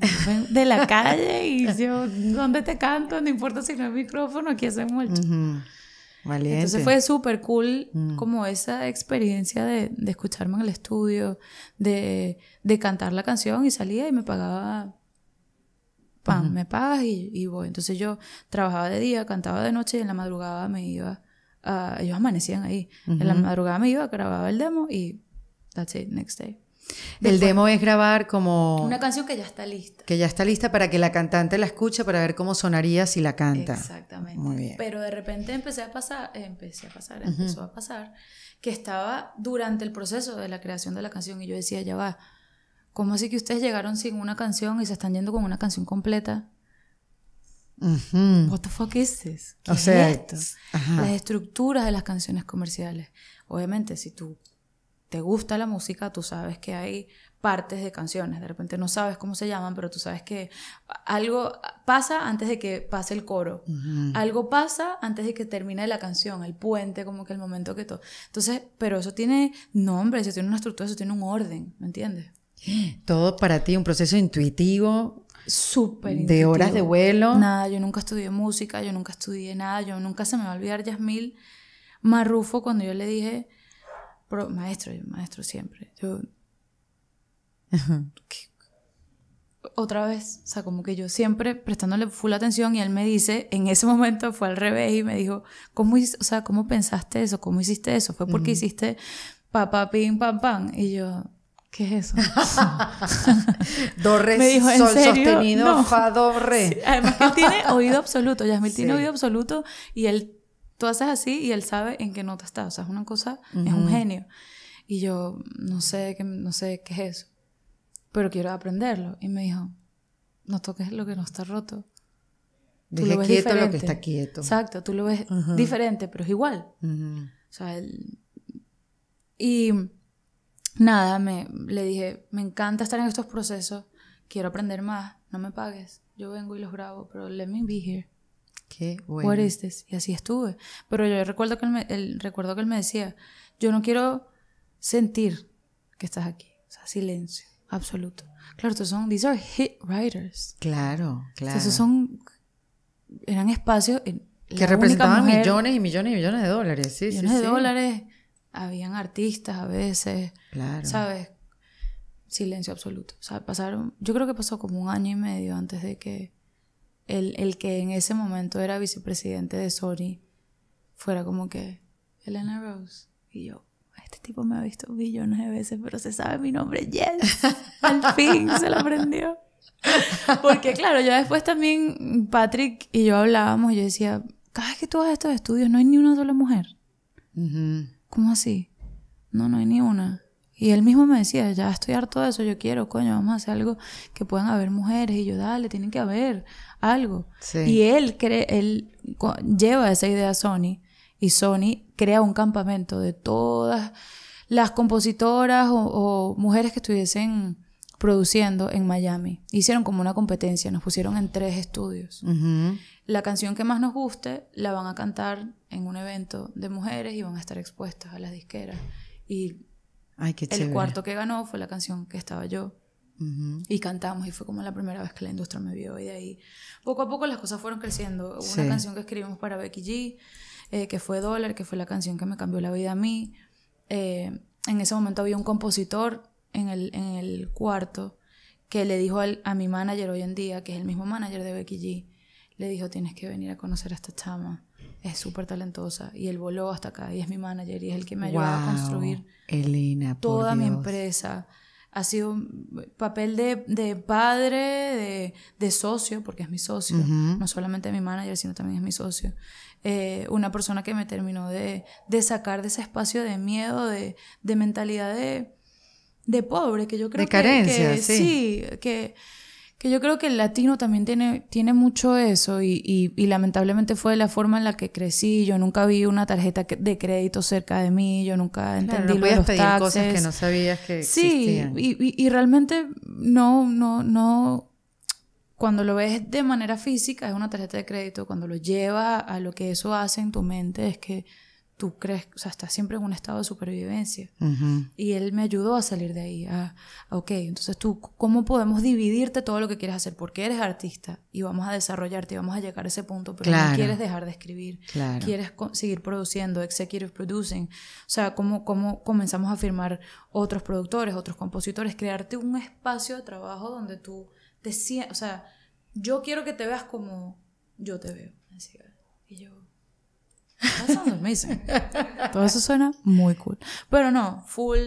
de la calle y yo, ¿dónde te canto? No importa si no hay micrófono, aquí hace mucho... Valiente. Entonces fue súper cool mm. como esa experiencia de, de, escucharme en el estudio, de, de, cantar la canción y salía y me pagaba, pam, me pagas y, y, voy. Entonces yo trabajaba de día, cantaba de noche y en la madrugada me iba, ellos amanecían ahí, en la madrugada me iba, grababa el demo y That's it, next day. el demo es grabar como... Una canción que ya está lista. Que ya está lista para que la cantante la escuche para ver cómo sonaría si la canta. Exactamente. Muy bien. Pero de repente empecé a pasar, empecé a pasar, empezó a pasar, que estaba durante el proceso de la creación de la canción y yo decía, ya va, ¿cómo así que ustedes llegaron sin una canción y se están yendo con una canción completa? What the fuck is this? o sea, es esto? Las estructuras de las canciones comerciales. Obviamente, si tú te gusta la música, tú sabes que hay partes de canciones, de repente no sabes cómo se llaman, pero tú sabes que algo pasa antes de que pase el coro, algo pasa antes de que termine la canción, el puente, como que el momento que todo. Entonces, pero eso tiene nombre, eso tiene una estructura, eso tiene un orden, ¿me entiendes? Todo para ti, un proceso intuitivo. Súper. De horas de vuelo. Nada, yo nunca estudié música, yo nunca estudié nada, yo nunca se me va a olvidar Yasmil Marrufo cuando yo le dije, maestro, maestro siempre. otra vez, o sea, como que yo siempre prestándole full atención y él me dice, en ese momento fue al revés y me dijo, ¿cómo, o sea, ¿cómo pensaste eso? ¿Cómo hiciste eso? ¿Fue porque hiciste pa hiciste papá, pim, pam, pam? Y yo, ¿qué es eso? do, me dijo, ¿en sol sostenido, fa, do, re. tiene oído absoluto, Yasmil tiene oído absoluto y él tú haces así y él sabe en qué nota está. O sea, es una cosa, es un genio. Y yo, no sé, qué, no sé qué es eso, pero quiero aprenderlo. Y me dijo, no toques lo que no está roto. Tú lo ves quieto diferente. lo que está quieto. Exacto, tú lo ves diferente, pero es igual. O sea, él... y nada, me, le dije, me encanta estar en estos procesos, quiero aprender más, no me pagues. Yo vengo y los grabo, pero let me be here. Qué bueno. Y este, así estuve. Pero yo recuerdo que él, me, recuerdo que él me decía, yo no quiero sentir que estás aquí. O sea, silencio absoluto. Claro, estos son, these are hit writers. Claro, claro. esos son, eran espacios... En, que representaban millones y millones y millones de dólares. Sí, millones sí, de dólares. Habían artistas a veces. Claro. ¿Sabes? Silencio absoluto. O sea, pasaron, yo creo que pasó como un año y medio antes de que el, que en ese momento era vicepresidente de Sony fuera como que Elena Rose. Y yo, este tipo me ha visto billones de veces, pero se sabe mi nombre, yes. Al fin se lo aprendió. Porque claro, yo después también, Patrick y yo hablábamos, yo decía, cada vez que tú vas estos estudios no hay ni una sola mujer. como ¿Cómo así? No, no hay ni una. Y él mismo me decía, ya estoy harto de eso, yo quiero, coño, vamos a hacer algo que puedan haber mujeres. Y yo, dale, tienen que haber algo. Y él, cree, él lleva esa idea a Sony y Sony crea un campamento de todas las compositoras o, mujeres que estuviesen produciendo en Miami. Hicieron como una competencia, nos pusieron en tres estudios. La canción que más nos guste la van a cantar en un evento de mujeres y van a estar expuestas a las disqueras. Y el cuarto que ganó fue la canción que estaba yo. Y cantamos y fue como la primera vez que la industria me vio y de ahí poco a poco las cosas fueron creciendo. Hubo una canción que escribimos para Becky G, eh, que fue Dólar, que fue la canción que me cambió la vida a mí. Eh, en ese momento había un compositor en el, cuarto que le dijo a mi manager hoy en día, que es el mismo manager de Becky G, le dijo tienes que venir a conocer a esta chama es súper talentosa y él voló hasta acá y es mi manager y es el que me ayudó a construir toda mi empresa. Ha sido un papel de, padre, de, socio, porque es mi socio, no solamente mi manager, sino también es mi socio. Eh, una persona que me terminó de, sacar de ese espacio de miedo, de, mentalidad de, pobre, que yo creo de carencia, que, que sí, que que yo creo que el latino también tiene, tiene mucho eso y, lamentablemente fue la forma en la que crecí. Yo nunca vi una tarjeta de crédito cerca de mí, yo nunca entendí claro, no pedir cosas que no sabías que sí, existían. Y, y, realmente no, no, no. Cuando lo ves de manera física es una tarjeta de crédito. Cuando lo lleva a lo que eso hace en tu mente es que tú crees, o sea, estás siempre en un estado de supervivencia. Y él me ayudó a salir de ahí. A, ok, entonces tú, ¿cómo podemos dividirte todo lo que quieres hacer? Porque eres artista y vamos a desarrollarte y vamos a llegar a ese punto, pero claro. no quieres dejar de escribir, quieres seguir produciendo, executive producing. O sea, ¿cómo, ¿cómo comenzamos a firmar otros productores, otros compositores? Crearte un espacio de trabajo donde tú te o sea, yo quiero que te veas como yo te veo. y yo Todo eso suena muy cool. Pero no, full,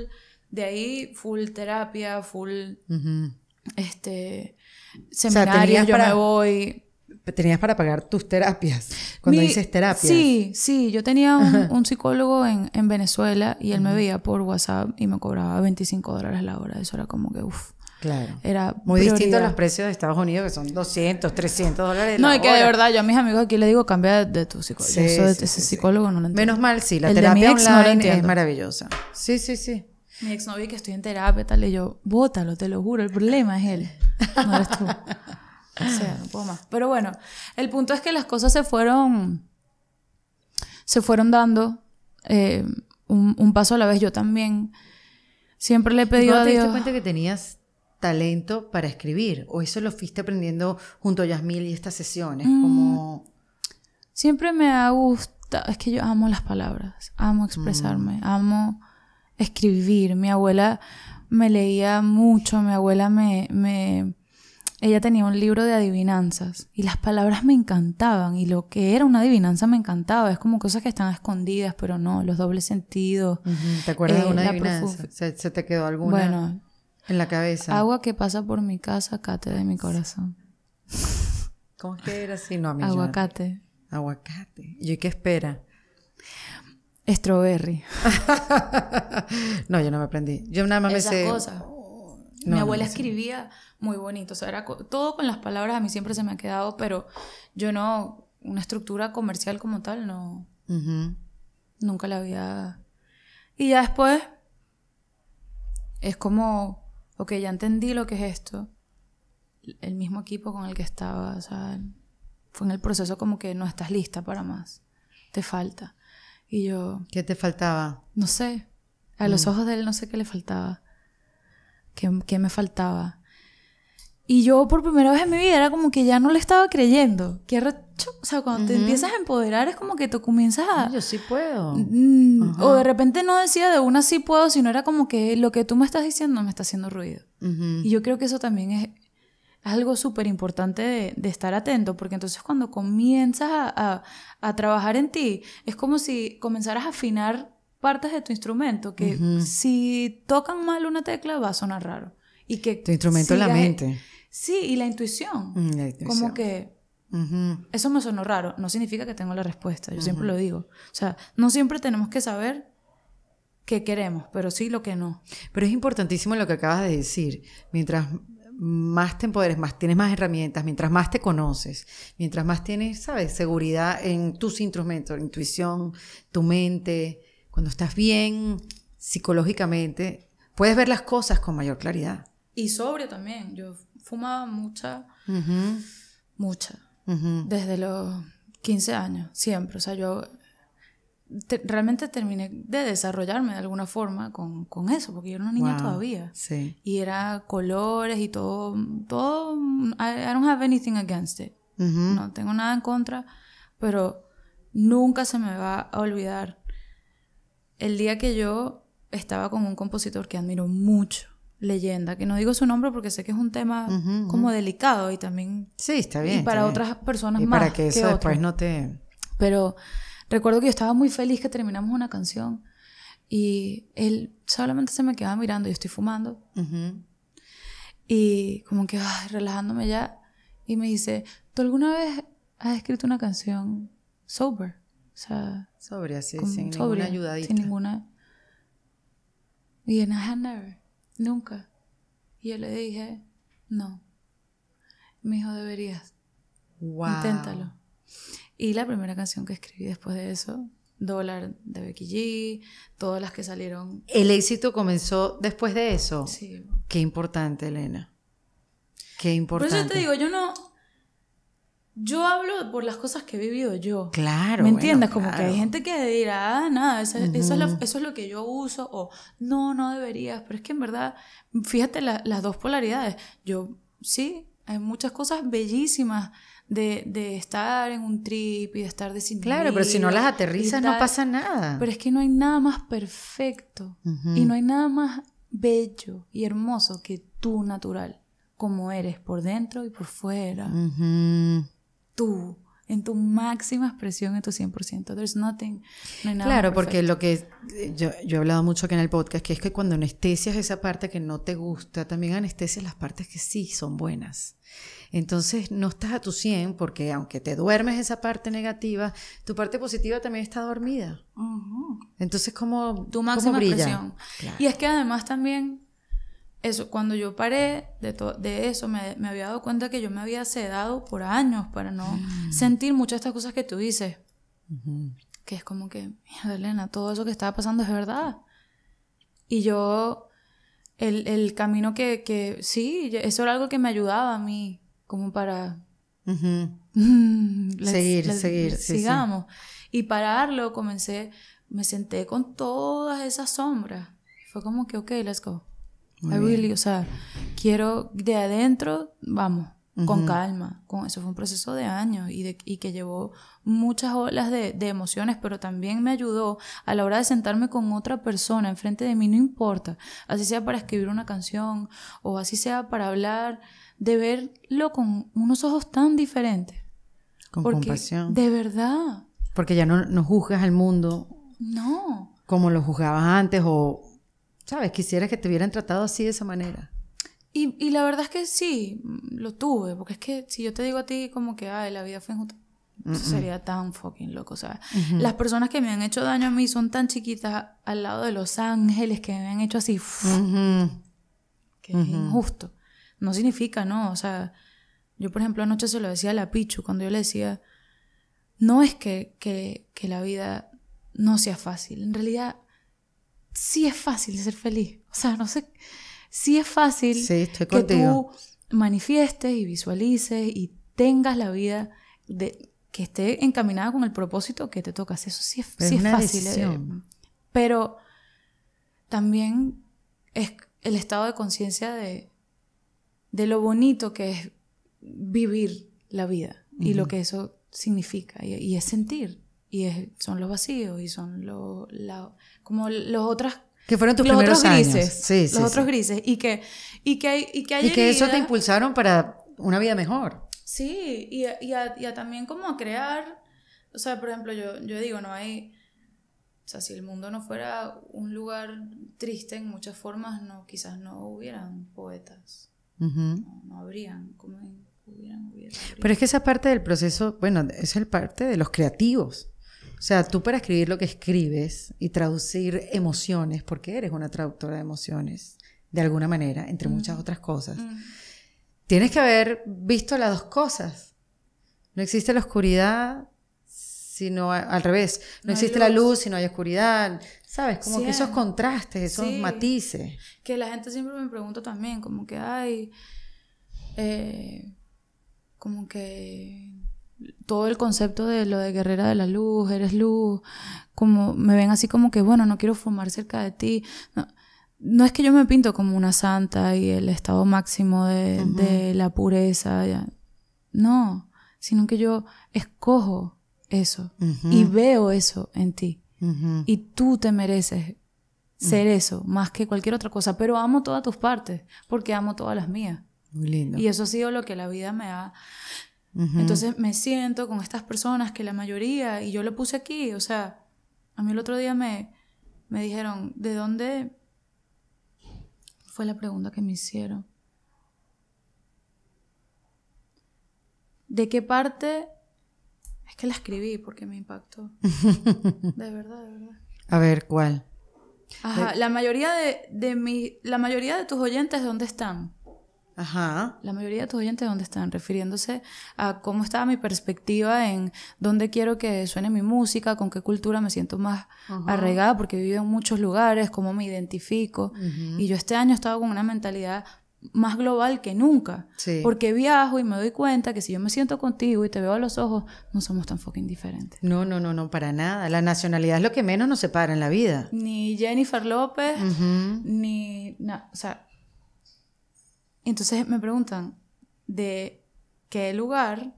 de ahí, full terapia, full, este, seminario, yo para, me voy. Tenías para pagar tus terapias, cuando dices terapia Sí, sí, yo tenía un, psicólogo en, Venezuela y él me veía por WhatsApp y me cobraba 25 dólares la hora. Eso era como que, uff. Claro. Era Muy distinto a los precios de Estados Unidos, que son 200, 300 dólares. No, y que de verdad, yo a mis amigos aquí les digo, cambia de, tu psicólogo. psicólogo no lo entiendo. Menos mal, sí, la terapia online es maravillosa. Sí, sí, sí. Mi exnovio que estoy en terapia, tal, y yo, bótalo, te lo juro, el problema es él, no eres tú. O sea, no puedo más. Pero bueno, el punto es que las cosas se fueron, se fueron dando eh, un, paso a la vez. Yo también siempre le he pedido te diste a cuenta que tenías talento para escribir? ¿O eso lo fuiste aprendiendo junto a Yasmil y estas sesiones? Mm. Como... Siempre me ha gustado, es que yo amo las palabras, amo expresarme, mm. amo escribir. Mi abuela me leía mucho, mi abuela me, me... Ella tenía un libro de adivinanzas y las palabras me encantaban y lo que era una adivinanza me encantaba. Es como cosas que están escondidas, pero no, los dobles sentidos. ¿Te acuerdas eh, de una adivinanza? ¿Se, ¿Se, te quedó alguna? Bueno, en la cabeza. Agua que pasa por mi casa, cate de mi corazón. ¿Cómo es que era así? No, mi Aguacate. Aguacate. ¿Y qué espera? Strawberry. no, yo no me aprendí. Yo nada más me sé... Oh, mi abuela escribía muy bonito. O sea, era todo con las palabras a mí siempre se me ha quedado, pero yo no... Una estructura comercial como tal, no... Nunca la había... Y ya después... Es como ok, ya entendí lo que es esto, el mismo equipo con el que estaba, o sea, fue en el proceso como que no estás lista para más, te falta. Y yo... ¿Qué te faltaba? No sé, a los mm. ojos de él no sé qué le faltaba, qué, qué me faltaba. Y yo por primera vez en mi vida era como que ya no le estaba creyendo. Qué O sea, cuando te empiezas a empoderar es como que tú comienzas a... Yo sí puedo. Mm, mm, o de repente no decía de una sí puedo, sino era como que lo que tú me estás diciendo me está haciendo ruido. Y yo creo que eso también es algo súper importante de, estar atento, porque entonces cuando comienzas a, a, trabajar en ti, es como si comenzaras a afinar partes de tu instrumento, que si tocan mal una tecla va a sonar raro. Y que tu instrumento es la e mente. Sí, y la intuición. Mm, Como que eso me sonó raro, no significa que tengo la respuesta, yo siempre lo digo. O sea, no siempre tenemos que saber qué queremos, pero sí lo que no. Pero es importantísimo lo que acabas de decir. Mientras más te empoderes, más tienes más herramientas, mientras más te conoces, mientras más tienes, sabes, seguridad en tus instrumentos, intuición, tu mente, cuando estás bien psicológicamente, puedes ver las cosas con mayor claridad. Y sobrio también. Yo fumaba mucha, mucha. Desde los 15 años, siempre. O sea, yo realmente terminé de desarrollarme de alguna forma con, eso, porque yo era una niña todavía. Sí. Y era colores y todo, todo, I, don't have anything against it. No tengo nada en contra, pero nunca se me va a olvidar el día que yo estaba con un compositor que admiro mucho, leyenda, que no digo su nombre porque sé que es un tema como delicado y también... Sí, está bien. Y para otras personas más. Para que eso pues no te... Pero recuerdo que yo estaba muy feliz que terminamos una canción y él solamente se me quedaba mirando, yo estoy fumando. Y como que relajándome ya. Y me dice, ¿tú alguna vez has escrito una canción sober? O sea, sobria, sin ninguna ayudadita. Sin ninguna... Y en I Nunca. Y yo le dije, no. mi hijo deberías. Inténtalo. Y la primera canción que escribí después de eso, Dólar de Becky G, todas las que salieron. El éxito comenzó después de eso. Sí. Qué importante, Elena. Qué importante. te digo, yo no, yo hablo por las cosas que he vivido yo. Claro. ¿Me entiendes? Como que hay gente que dirá, ah, nada, eso, es lo que yo uso, o no, no deberías. Pero es que en verdad, fíjate las dos polaridades. Yo, sí, hay muchas cosas bellísimas de, estar en un trip y de estar de desinhibido. Claro, pero si no las aterrizas, no pasa nada. Pero es que no hay nada más perfecto y no hay nada más bello y hermoso que tú natural, como eres por dentro y por fuera tú, en tu máxima expresión, en tu 100%. There's nothing, no hay nada Claro, porque lo que eh, yo, he hablado mucho aquí en el podcast, que es que cuando anestesias esa parte que no te gusta, también anestesias las partes que sí son buenas. Entonces no estás a tu 100 porque aunque te duermes esa parte negativa, tu parte positiva también está dormida. Entonces, como tu máxima expresión. Y es que además también eso, cuando yo paré de, de eso, me, había dado cuenta que yo me había sedado por años para no mm. sentir muchas de estas cosas que tú dices. Que es como que, mierda, Elena, todo eso que estaba pasando es verdad. Y yo, el, camino que, sí, eso era algo que me ayudaba a mí, como para... seguir, seguir. sigamos. Y pararlo, comencé, me senté con todas esas sombras. Fue como que, ok, let's go. Muy o sea, quiero de adentro, vamos, con calma. Con, eso fue un proceso de años y, de, y que llevó muchas olas de, de, emociones, pero también me ayudó a la hora de sentarme con otra persona enfrente de mí, no importa, así sea para escribir una canción o así sea para hablar, de verlo con unos ojos tan diferentes. Con compasión. De verdad. Porque ya no, no juzgas al mundo. No. Como lo juzgabas antes o ¿Sabes? Quisiera que te hubieran tratado así de esa manera. Y, la verdad es que sí, mm, lo tuve, porque es que si yo te digo a ti como que, ay, la vida fue injusta, eso sería tan fucking loco, ¿sabes? Las personas que me han hecho daño a mí son tan chiquitas al lado de los ángeles que me han hecho así, que es injusto. No significa, ¿no? O sea, yo por ejemplo anoche se lo decía a la Pichu cuando yo le decía, no es que, que la vida no sea fácil, en realidad sí es fácil ser feliz. O sea, no sé, sí es fácil que tú manifiestes y visualices y tengas la vida de, que esté encaminada con el propósito que te tocas. Eso sí es, sí es fácil. Eh. pero también es el estado de conciencia de, de lo bonito que es vivir la vida y lo que eso significa y, es sentir y son los vacíos y son los como los otras que fueron tus primeros otros grises, años. los otros grises y que y que y que eso te impulsaron para una vida mejor. Sí, y y, también como a crear, o sea, por ejemplo, yo yo digo, no hay o sea, si el mundo no fuera un lugar triste en muchas formas, no quizás no hubieran poetas. no, habrían, como Pero es que esa parte del proceso, bueno, es el parte de los creativos. O sea, tú para escribir lo que escribes y traducir emociones, porque eres una traductora de emociones, de alguna manera, entre mm. muchas otras cosas, mm. tienes que haber visto las dos cosas. No existe la oscuridad sino al revés. No, existe la luz si no hay oscuridad. ¿Sabes? Como que esos contrastes, esos matices. Que la gente siempre me pregunta también, como que hay. Eh, como que todo el concepto de lo de guerrera de la luz, eres luz, como me ven así como que, bueno, no quiero fumar cerca de ti. No, es que yo me pinto como una santa y el estado máximo de, la pureza. No, sino que yo escojo eso y veo eso en ti. Y tú te mereces ser mm. eso más que cualquier otra cosa. Pero amo todas tus partes porque amo todas las mías. Muy lindo. Y eso ha sido lo que la vida me ha entonces me siento con estas personas que la mayoría, y yo lo puse aquí, o sea, a mí el otro día me, dijeron, ¿de dónde fue la pregunta que me hicieron? ¿De qué parte? Es que la escribí porque me impactó. De verdad, de verdad. A ver, ¿cuál? Ajá, la mayoría de, de mi, la mayoría de tus oyentes, ¿dónde están? Ajá. La mayoría de tus oyentes, ¿dónde están? Refiriéndose a cómo estaba mi perspectiva en dónde quiero que suene mi música, con qué cultura me siento más arraigada, porque he vivido en muchos lugares, cómo me identifico. Y yo este año estado con una mentalidad más global que nunca. Porque viajo y me doy cuenta que si yo me siento contigo y te veo a los ojos, no somos tan fucking diferentes. No, no, no, no, para nada. La nacionalidad es lo que menos nos separa en la vida. Ni Jennifer López, ni... No, o sea, entonces me preguntan, ¿de qué lugar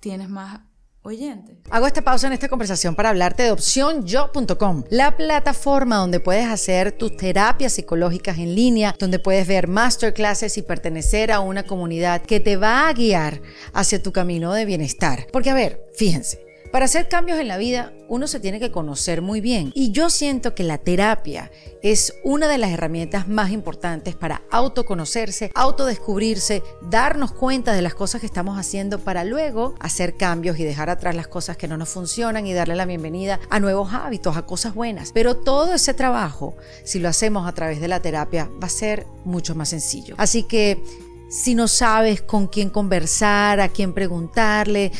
tienes más oyentes? Hago esta pausa en esta conversación para hablarte de OpciónYo.com, la plataforma donde puedes hacer tus terapias psicológicas en línea, donde puedes ver masterclasses y pertenecer a una comunidad que te va a guiar hacia tu camino de bienestar. Porque a ver, fíjense, para hacer cambios en la vida, uno se tiene que conocer muy bien. Y yo siento que la terapia es una de las herramientas más importantes para autoconocerse, autodescubrirse, darnos cuenta de las cosas que estamos haciendo para luego hacer cambios y dejar atrás las cosas que no nos funcionan y darle la bienvenida a nuevos hábitos, a cosas buenas. Pero todo ese trabajo, si lo hacemos a través de la terapia, va a ser mucho más sencillo. Así que si no sabes con quién conversar, a quién preguntarle,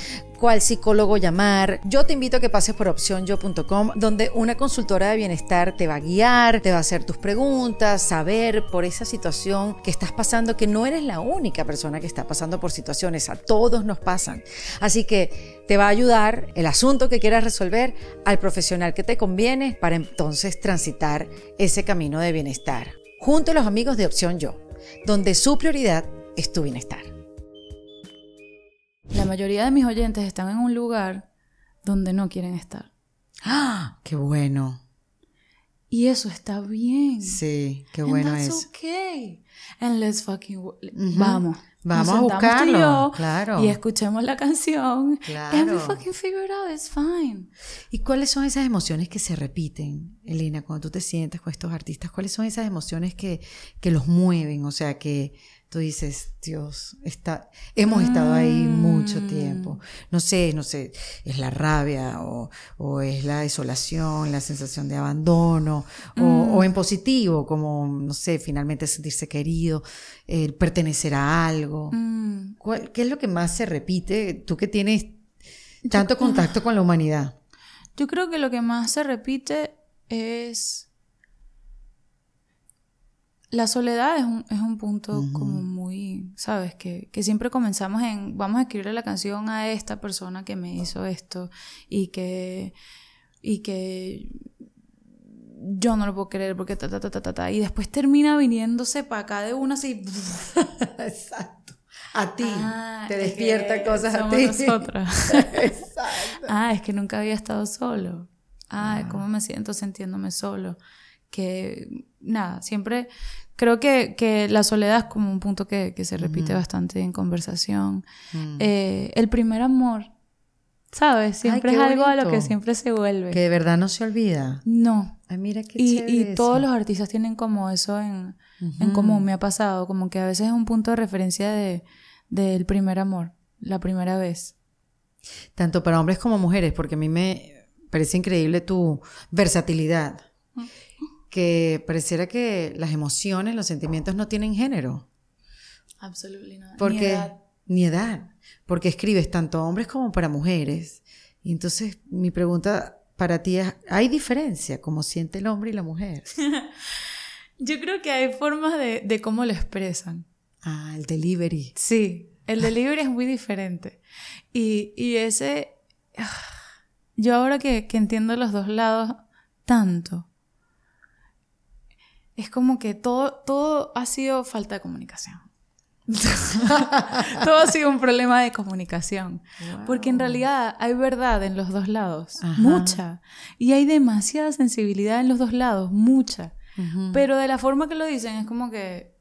al psicólogo llamar. Yo te invito a que pases por opciónyo.com, donde una consultora de bienestar te va a guiar, te va a hacer tus preguntas, saber por esa situación que estás pasando, que no eres la única persona que está pasando por situaciones, a todos nos pasan. Así que te va a ayudar el asunto que quieras resolver al profesional que te conviene para entonces transitar ese camino de bienestar. Junto a los amigos de Opción Yo, donde su prioridad es tu bienestar. La mayoría de mis oyentes están en un lugar donde no quieren estar. ¡Ah! ¡Qué bueno! Y eso está bien. Sí, qué bueno es. And let's fucking vamos. Vamos a buscarlo. Y, claro. y escuchemos la canción. Claro. And we fucking it's fine. ¿Y cuáles son esas emociones que se repiten? Elena, cuando tú te sientes con estos artistas, ¿cuáles son esas emociones que, los mueven? O sea, que tú dices, Dios, está, hemos estado ahí mucho ah. tiempo. No sé, no sé, es la rabia o, es la desolación, la sensación de abandono, o, mm. en positivo, como, no sé, finalmente sentirse querido, pertenecer a algo. Mm. ¿Qué es lo que más se repite tú que tienes tanto contacto con la humanidad? Yo creo que lo que más se repite es... La soledad es un, punto como muy, ¿sabes? Que, siempre comenzamos en, vamos a escribirle la canción a esta persona que me hizo esto y que, y que yo no lo puedo creer porque Y después termina viniéndose para acá de una así. Exacto. A ti. Ah, te despierta cosas a ti. Ah, es que nunca había estado solo cómo me siento sintiéndome solo, que nada, siempre creo que, la soledad es como un punto que, se repite bastante en conversación. Mm. Eh, el primer amor, ¿sabes? Siempre es algo a lo que siempre se vuelve. Que de verdad no se olvida. No. mira qué y, y todos los artistas tienen como eso en, común, me ha pasado, como que a veces es un punto de referencia del primer amor, la primera vez. Tanto para hombres como mujeres, porque a mí me, Parece increíble tu versatilidad, mm. que pareciera que las emociones, los sentimientos no tienen género. Absolutamente Porque, ni edad. ni edad. Porque escribes tanto hombres como para mujeres. Y entonces mi pregunta para ti es, ¿hay diferencia como siente el hombre y la mujer? Yo creo que hay formas de, de cómo lo expresan. Ah, el delivery. Sí, el delivery es muy diferente. Y, y ese, ah, yo ahora que, entiendo los dos lados tanto, es como que todo, todo ha sido falta de comunicación. todo ha sido un problema de comunicación. Porque en realidad hay verdad en los dos lados, mucha. Y hay demasiada sensibilidad en los dos lados, mucha. Pero de la forma que lo dicen es como que,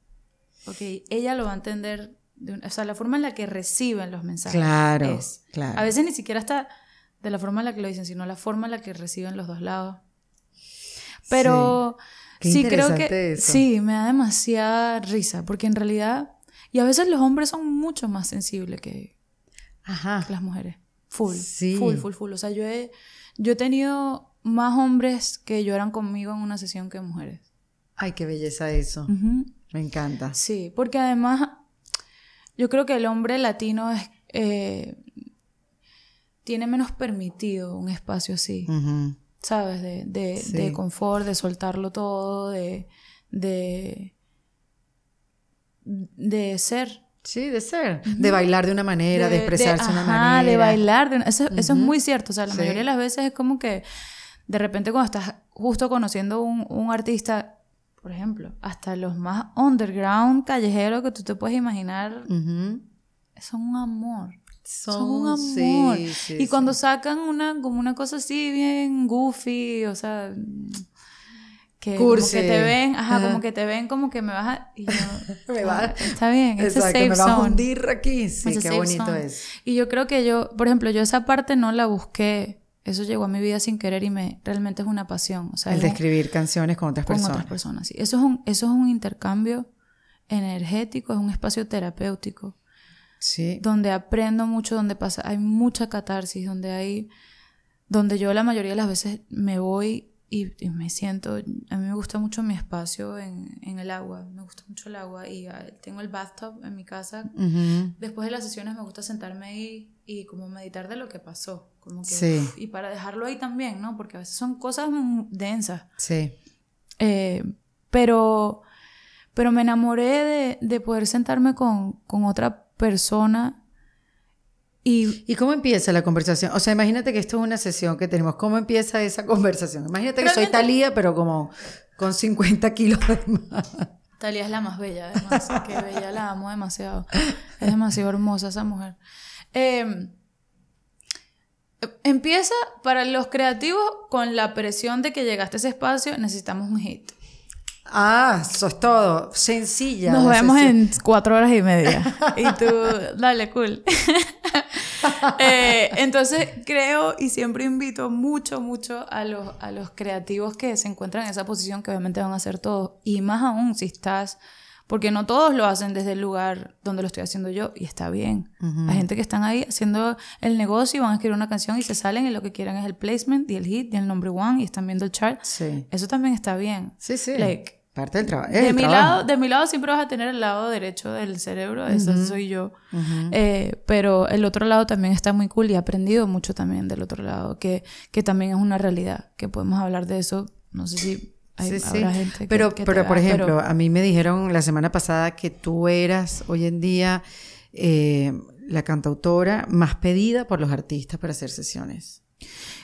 ok, ella lo va a entender, o sea, la forma en la que reciben los mensajes. Claro, claro. A veces ni siquiera está de la forma en la que lo dicen, sino la forma en la que reciben los dos lados. Pero sí, creo que sí, me da demasiada risa, porque en realidad, y a veces los hombres son mucho más sensibles que, las mujeres. Full, full, full, full. O sea, yo he, yo he tenido más hombres que lloran conmigo en una sesión que mujeres. Ay, qué belleza eso. Me encanta. Sí, porque además yo creo que el hombre latino es, eh, tiene menos permitido un espacio así, ¿sabes? De, de, de, confort, de soltarlo todo, de, de, de ser. Sí, de ser. De bailar de una manera, de, expresarse de, una manera. de bailar. eso, eso, es muy cierto. O sea, la mayoría de las veces es como que de repente cuando estás justo conociendo un, un artista, por ejemplo, hasta los más underground, callejeros que tú te puedes imaginar, es un amor son, un amor. y cuando sacan una, como una cosa así bien goofy, o sea, que, Como que te ven, ajá, como que te ven como que me vas a... me está bien, safe me vas a hundir aquí. Sí, qué bonito es. Y yo creo que yo, por ejemplo, yo esa parte no la busqué. Eso llegó a mi vida sin querer y me realmente es una pasión. El de escribir canciones con otras personas. personas, Eso es, un, eso es un intercambio energético, es un espacio terapéutico. Donde aprendo mucho, donde pasa, hay mucha catarsis, donde hay, donde yo la mayoría de las veces me voy y, me siento, a mí me gusta mucho mi espacio en, en, el agua, me gusta mucho el agua y ah, tengo el bathtub en mi casa. Después de las sesiones me gusta sentarme ahí y como meditar de lo que pasó, como que, y para dejarlo ahí también, ¿no? Porque a veces son cosas densas. Sí. Eh, pero, pero me enamoré de, de poder sentarme con, con otra persona y... cómo empieza la conversación? O sea, imagínate que esto es una sesión que tenemos. ¿Cómo empieza esa conversación? Imagínate que soy Talía, pero como con 50 kilos de más. Talía es la más bella, además. Qué bella, la amo demasiado. Es demasiado hermosa esa mujer. Em, empieza para los creativos con la presión de que llegaste a ese espacio, necesitamos un hit. Ah, eso es todo. Sencilla. Nos vemos en cuatro horas y media. y tú, dale, cool. Eh, entonces, creo y siempre invito mucho, mucho a los, a los creativos que se encuentran en esa posición, que obviamente van a hacer todos. Y más aún si estás. Porque no todos lo hacen desde el lugar donde lo estoy haciendo yo, y está bien. La gente que están ahí haciendo el negocio y van a escribir una canción y se salen y lo que quieren es el placement y el hit y el number one y están viendo el chart. Sí. Eso también está bien. Sí, sí. Parte del trabajo. De, mi Lado, de mi lado siempre vas a tener el lado derecho del cerebro, eso soy yo. Eh, pero el otro lado también está muy cool y he aprendido mucho también del otro lado, que, también es una realidad, que podemos hablar de eso. No sé si hay gente que, Pero, pero por ejemplo, a mí me dijeron la semana pasada que tú eras hoy en día eh, la cantautora más pedida por los artistas para hacer sesiones.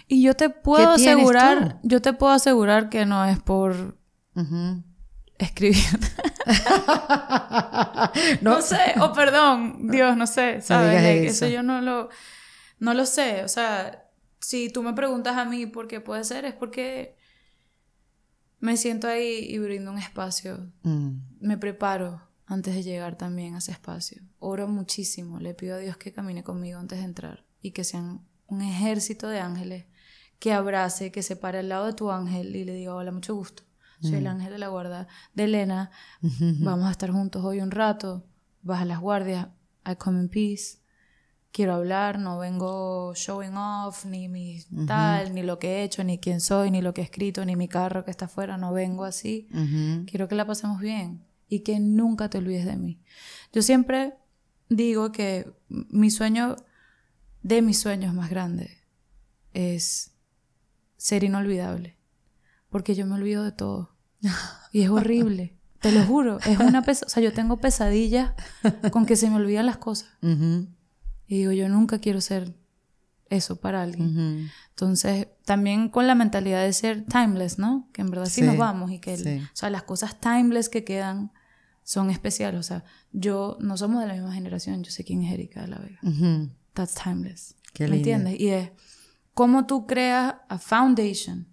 Y yo te puedo asegurar, yo te puedo asegurar que no es por escribir. no. sé, o perdón, Dios, no sé, ¿sabes? eso. yo no lo, no lo sé, o sea, si tú me preguntas a mí por qué puede ser, es porque me siento ahí y brindo un espacio, mm. me preparo antes de llegar también a ese espacio, oro muchísimo, le pido a Dios que camine conmigo antes de entrar y que sean un ejército de ángeles que abrace, que se pare al lado de tu ángel y le diga, hola, mucho gusto soy el mm. ángel de la guarda de Elena, vamos a estar juntos hoy un rato, vas a las guardias, I come in peace, quiero hablar, no vengo showing off, ni mi tal, ni lo que he hecho, ni quién soy, ni lo que he escrito, ni mi carro que está afuera, no vengo así, quiero que la pasemos bien y que nunca te olvides de mí. Yo siempre digo que mi sueño, de mis sueños más grande, es ser inolvidable porque yo me olvido de todo. Y es horrible. Te lo juro, es una pesa O sea, yo tengo pesadillas con que se me olvidan las cosas. Y digo, yo nunca quiero ser eso para alguien. Entonces, también con la mentalidad de ser timeless, ¿no? Que en verdad sí, nos vamos y que, o sea, las cosas timeless que quedan son especiales. O sea, yo no somos de la misma generación, yo sé quién es Erika de la Vega. That's timeless. ¿Me entiendes? Y es cómo tú creas a foundation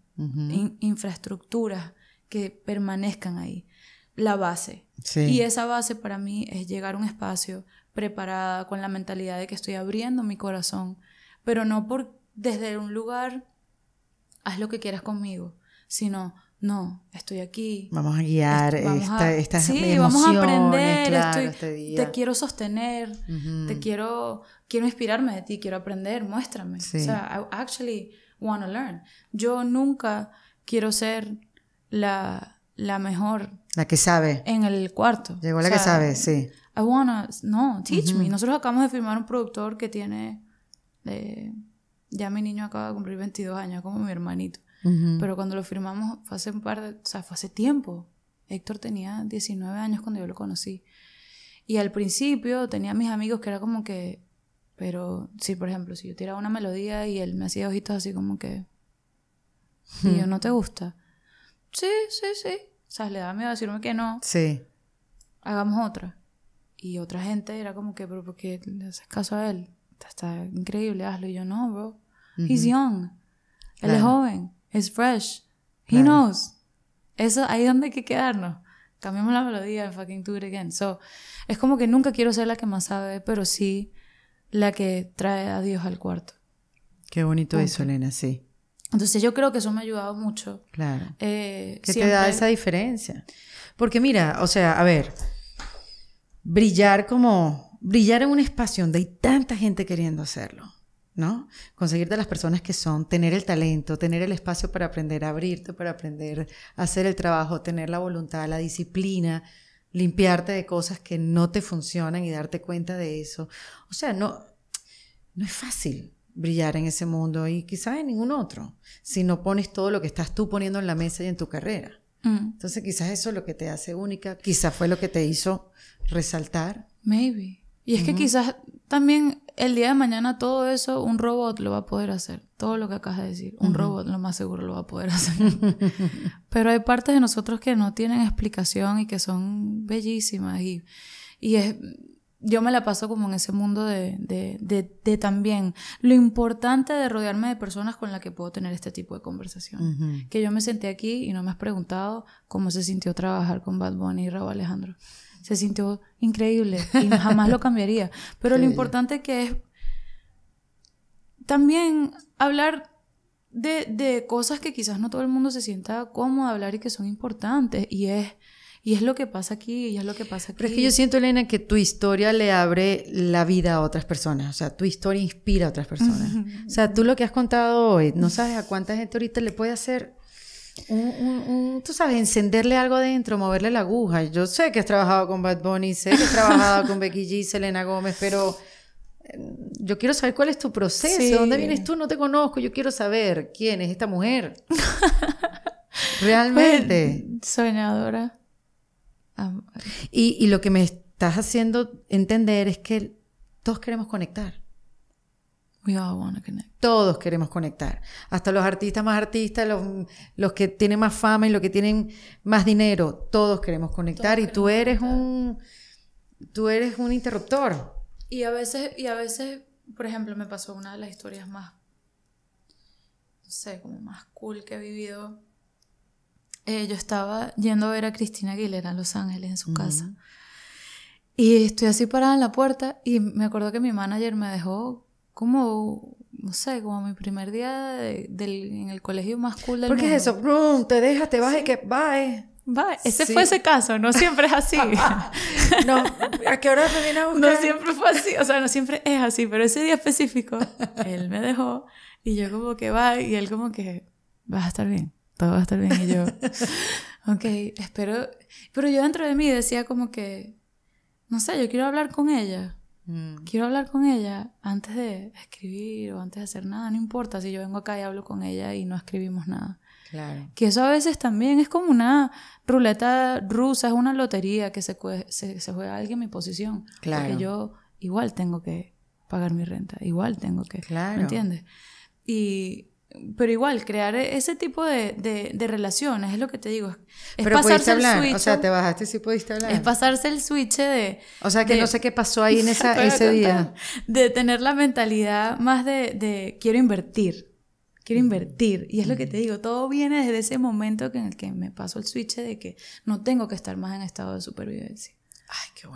infraestructuras que permanezcan ahí. La base. Y esa base para mí es llegar a un espacio preparada, con la mentalidad de que estoy abriendo mi corazón, pero no por desde un lugar, haz lo que quieras conmigo, sino no, estoy aquí. Vamos a guiar esta, vamos a aprender, este te quiero sostener, te quiero, quiero inspirarme de ti, quiero aprender, muéstrame. O sea, actually, want to learn. Yo nunca quiero ser la, mejor. La que sabe. En el cuarto. Llegó la que sabe, sí. I to no, teach me. Nosotros acabamos de firmar un productor que tiene, eh, ya mi niño acaba de cumplir 22 años, como mi hermanito. Pero cuando lo firmamos fue hace un par de, o sea, fue hace tiempo. Héctor tenía 19 años cuando yo lo conocí. Y al principio tenía mis amigos que era como que, pero si por ejemplo, si yo tiraba una melodía y él me hacía ojitos así como que... Y yo, hmm. ¿no te gusta? Sí, sí, sí. O sea, le daba miedo decirme que no. Sí. Hagamos otra. Y otra gente era como que, pero ¿por qué le haces caso a él? Está, increíble, hazlo. Y yo, no, bro. He's young. Él es joven. Es fresh. He knows. Eso, ahí es donde hay que quedarnos. Cambiamos la melodía en fucking do it again. So, es como que nunca quiero ser la que más sabe, pero sí la que trae a Dios al cuarto. Qué bonito eso, Elena, sí. Entonces yo creo que eso me ha ayudado mucho. Claro. ¿Qué eh, que te da esa diferencia. Porque mira, o sea, a ver, brillar como, brillar en un espacio donde hay tanta gente queriendo hacerlo, ¿no? Conseguir de las personas que son, tener el talento, tener el espacio para aprender, abrirte para aprender, a hacer el trabajo, tener la voluntad, la disciplina, limpiarte de cosas que no te funcionan y darte cuenta de eso. O sea, no, no es fácil brillar en ese mundo y quizás en ningún otro, si no pones todo lo que estás tú poniendo en la mesa y en tu carrera. Mm. Entonces quizás eso es lo que te hace única, quizás fue lo que te hizo resaltar. Maybe. Y es que quizás también el día de mañana todo eso un robot lo va a poder hacer. Todo lo que acabas de decir, un robot lo más seguro lo va a poder hacer. Pero hay partes de nosotros que no tienen explicación y que son bellísimas. Y, y yo me la paso como en ese mundo de, también lo importante de rodearme de personas con las que puedo tener este tipo de conversación. Que yo me senté aquí y no me has preguntado cómo se sintió trabajar con Bad Bunny y Raúl Alejandro se sintió increíble y jamás lo cambiaría. Pero lo importante que es también hablar de, cosas que quizás no todo el mundo se sienta cómodo a hablar y que son importantes. Y es, y es lo que pasa aquí, y es lo que pasa aquí. Pero es que yo siento, Elena, que tu historia le abre la vida a otras personas. O sea, tu historia inspira a otras personas. o sea, tú lo que has contado hoy, no sabes a cuánta gente ahorita le puede hacer tú sabes, encenderle algo adentro, moverle la aguja. Yo sé que has trabajado con Bad Bunny, sé que has trabajado con Becky G, Selena Gómez, pero em, yo quiero saber cuál es tu proceso, dónde vienes tú, no te conozco, yo quiero saber quién es esta mujer. Realmente. Pues, soñadora. Ah, y lo que me estás haciendo entender es que todos queremos conectar. Todos queremos conectar. Hasta los artistas más artistas, los, que tienen más fama y los que tienen más dinero. Todos queremos conectar. y tú eres un. Tú eres un interruptor. Y a veces, y a veces, por ejemplo, me pasó una de las historias más. No sé, como más cool que he vivido. Eh, yo estaba yendo a ver a Cristina Aguilera en Los Ángeles, en su casa. Y estoy así parada en la puerta y me acuerdo que mi manager me dejó como, no sé, como mi primer día en el colegio masculino Porque es eso, brum, te dejas, te vas y que bye. Bye. Ese fue ese caso, no siempre es así. no, ¿a qué hora terminamos buscar? No siempre fue así, o sea, no siempre es así, pero ese día específico, él me dejó y yo como que va, y él como que, vas a estar bien, todo va a estar bien, y yo, ok, espero, pero yo dentro de mí decía como que, no sé, yo quiero hablar con ella Mm. Quiero hablar con ella antes de escribir o antes de hacer nada, no importa si yo vengo acá y hablo con ella y no escribimos nada. Claro. Que eso a veces también es como una ruleta rusa, es una lotería que se, juega a alguien mi posición. Claro. Porque yo igual tengo que pagar mi renta, igual tengo que. Claro. ¿Me entiendes? Y pero igual, crear e-, ese tipo de, relaciones, es lo que te digo. Es pasarse el switch, o sea, te bajaste si pudiste hablar. Es pasarse el switch de... O sea, que no sé qué pasó ahí en esa, ese día. De tener la mentalidad más de, quiero invertir, quiero mm. invertir. Y es lo que mm. te digo, todo viene desde ese momento que en el que me paso el switch de que no tengo que estar más en estado de supervivencia.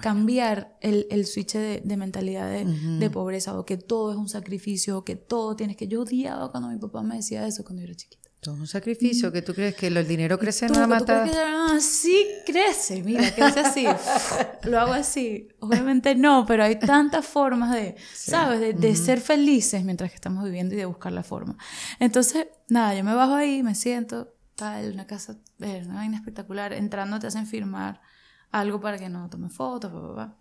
Cambiar el, switch de, mentalidad de, pobreza o que todo es un sacrificio o que todo tienes que... Yo odiaba cuando mi papá me decía eso cuando yo era chiquita. Todo es un sacrificio, mm. que tú crees que el dinero crece no más. Ah, ¡sí crece, mira, crece así. lo hago así. Obviamente no, pero hay tantas formas de, ¿sabes? De, ser felices mientras que estamos viviendo y de buscar la forma. Entonces, nada, yo me bajo ahí, me siento, tal, una casa, eh, una espectacular. Entrando te hacen firmar algo para que no tome fotos, papá.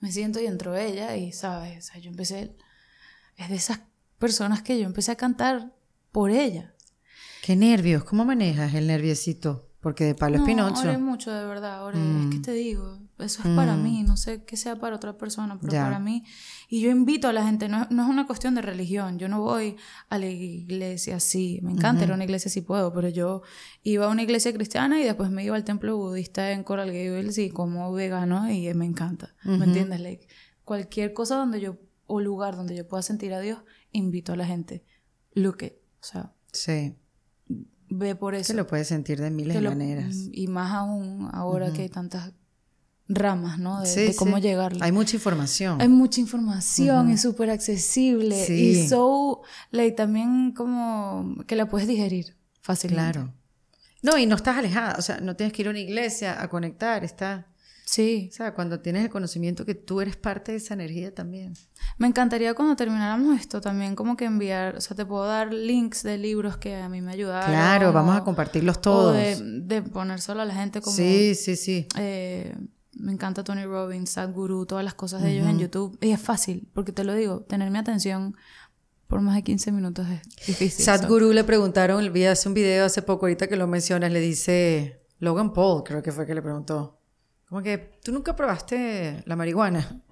Me siento y entro ella y, ¿sabes? yo empecé, es de esas personas que yo empecé a cantar por ella. Qué nervios, ¿cómo manejas el nerviosito? Porque de palo no, mucho, de verdad, ahora Es que mm. te digo, eso es para mí, mm. no sé qué sea para otra persona, pero para mí. Y yo invito a la gente, no, es una cuestión de religión, yo no voy a la iglesia sí, me encanta ir a una iglesia si puedo, pero yo iba a una iglesia cristiana y después me iba al templo budista en Coral Gables y como vegano y me encanta, ¿me entiendes? cualquier cosa donde yo, o lugar donde yo pueda sentir a Dios, invito a la gente, look o sea. ve por eso. Que lo puedes sentir de miles de maneras. Y más aún ahora que hay tantas ramas, ¿no? De, cómo sí. Hay mucha información. Hay mucha información, es súper accesible y so, también como que la puedes digerir fácilmente. Claro. No, y no estás alejada, o sea, no tienes que ir a una iglesia a conectar, está... Sí. O sea, cuando tienes el conocimiento que tú eres parte de esa energía también. Me encantaría cuando termináramos esto también, como que enviar, o sea, te puedo dar links de libros que a mí me ayudaron. Claro, vamos a compartirlos todos. de, poner solo a la gente como... Sí, sí, sí. Eh, me encanta Tony Robbins, Sadhguru, todas las cosas de ellos en YouTube. Y es fácil, porque te lo digo, tener mi atención por más de 15 minutos es difícil. Sadhguru le preguntaron, vi hace un video hace poco, ahorita que lo mencionas, le dice Logan Paul, creo que fue que le preguntó. Como que, ¿tú nunca probaste la marihuana?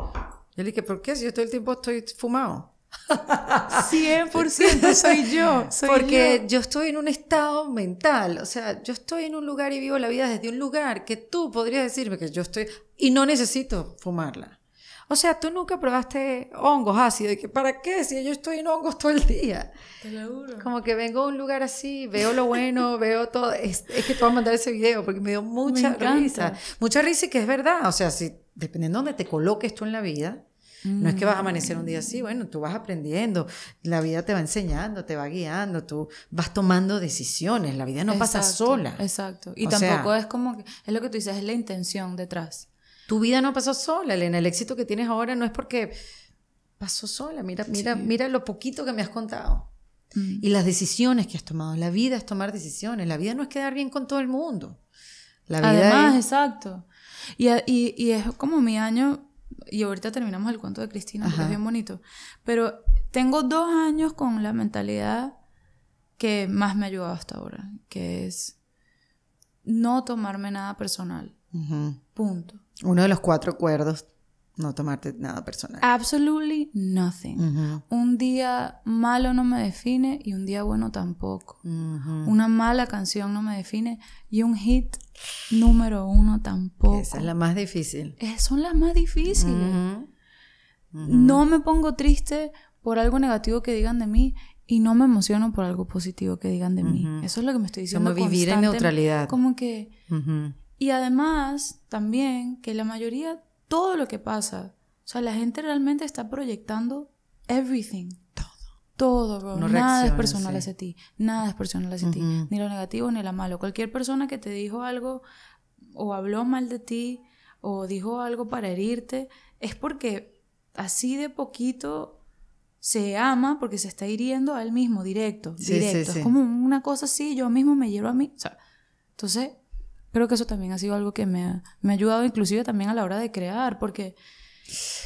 Y él dije, ¿por qué? Si yo todo el tiempo estoy fumado. 100% soy yo. Porque yo. estoy en un estado mental, o sea, yo estoy en un lugar y vivo la vida desde un lugar que tú podrías decirme que yo estoy y no necesito fumarla. O sea, tú nunca probaste hongos ácidos y que para qué si yo estoy en hongos todo el día. Como que vengo a un lugar así, veo lo bueno, veo todo. Es, que te voy a mandar ese video porque me dio mucha risa. Mucha risa y que es verdad. O sea, si, dependiendo de dónde te coloques tú en la vida, no es que vas a amanecer un mm. día así, bueno, tú vas aprendiendo, la vida te va enseñando, te va guiando, tú vas tomando decisiones, la vida no pasa sola. Exacto. Y tampoco es como es lo que tú dices, es la intención detrás. Tu vida no pasó sola, Elena, el éxito que tienes ahora no es porque pasó sola, mira, mira, mira lo poquito que me has contado. Mm. Y las decisiones que has tomado. La vida es tomar decisiones. La vida no es quedar bien con todo el mundo. La vida Además, exacto. Y, y, y, es como mi año, y ahorita terminamos el cuento de Cristina, que es bien bonito, pero tengo dos años con la mentalidad que más me ha ayudado hasta ahora, que es no tomarme nada personal. Punto. Uno de los cuatro acuerdos no tomarte nada personal. Absolutely nothing. Un día malo no me define y un día bueno tampoco. Una mala canción no me define y un hit número uno tampoco. Esa es la más difícil. Es, eh, son las más difíciles. No me pongo triste por algo negativo que digan de mí y no me emociono por algo positivo que digan de mí. Eso es lo que me estoy diciendo. Como vivir en neutralidad. Como que... Y además, también, que la mayoría todo lo que pasa. O sea, la gente realmente está proyectando everything. Todo. Todo, bro. nada es personal hacia ti. Nada es personal hacia ti. Ni lo negativo ni lo malo. Cualquier persona que te dijo algo o habló mal de ti o dijo algo para herirte, es porque así de poquito se ama porque se está hiriendo a él mismo, directo, directo. es como una cosa así, yo mismo me hiero a mí. O sea, entonces, creo que eso también ha sido algo que me ha, me ha ayudado inclusive también a la hora de crear, porque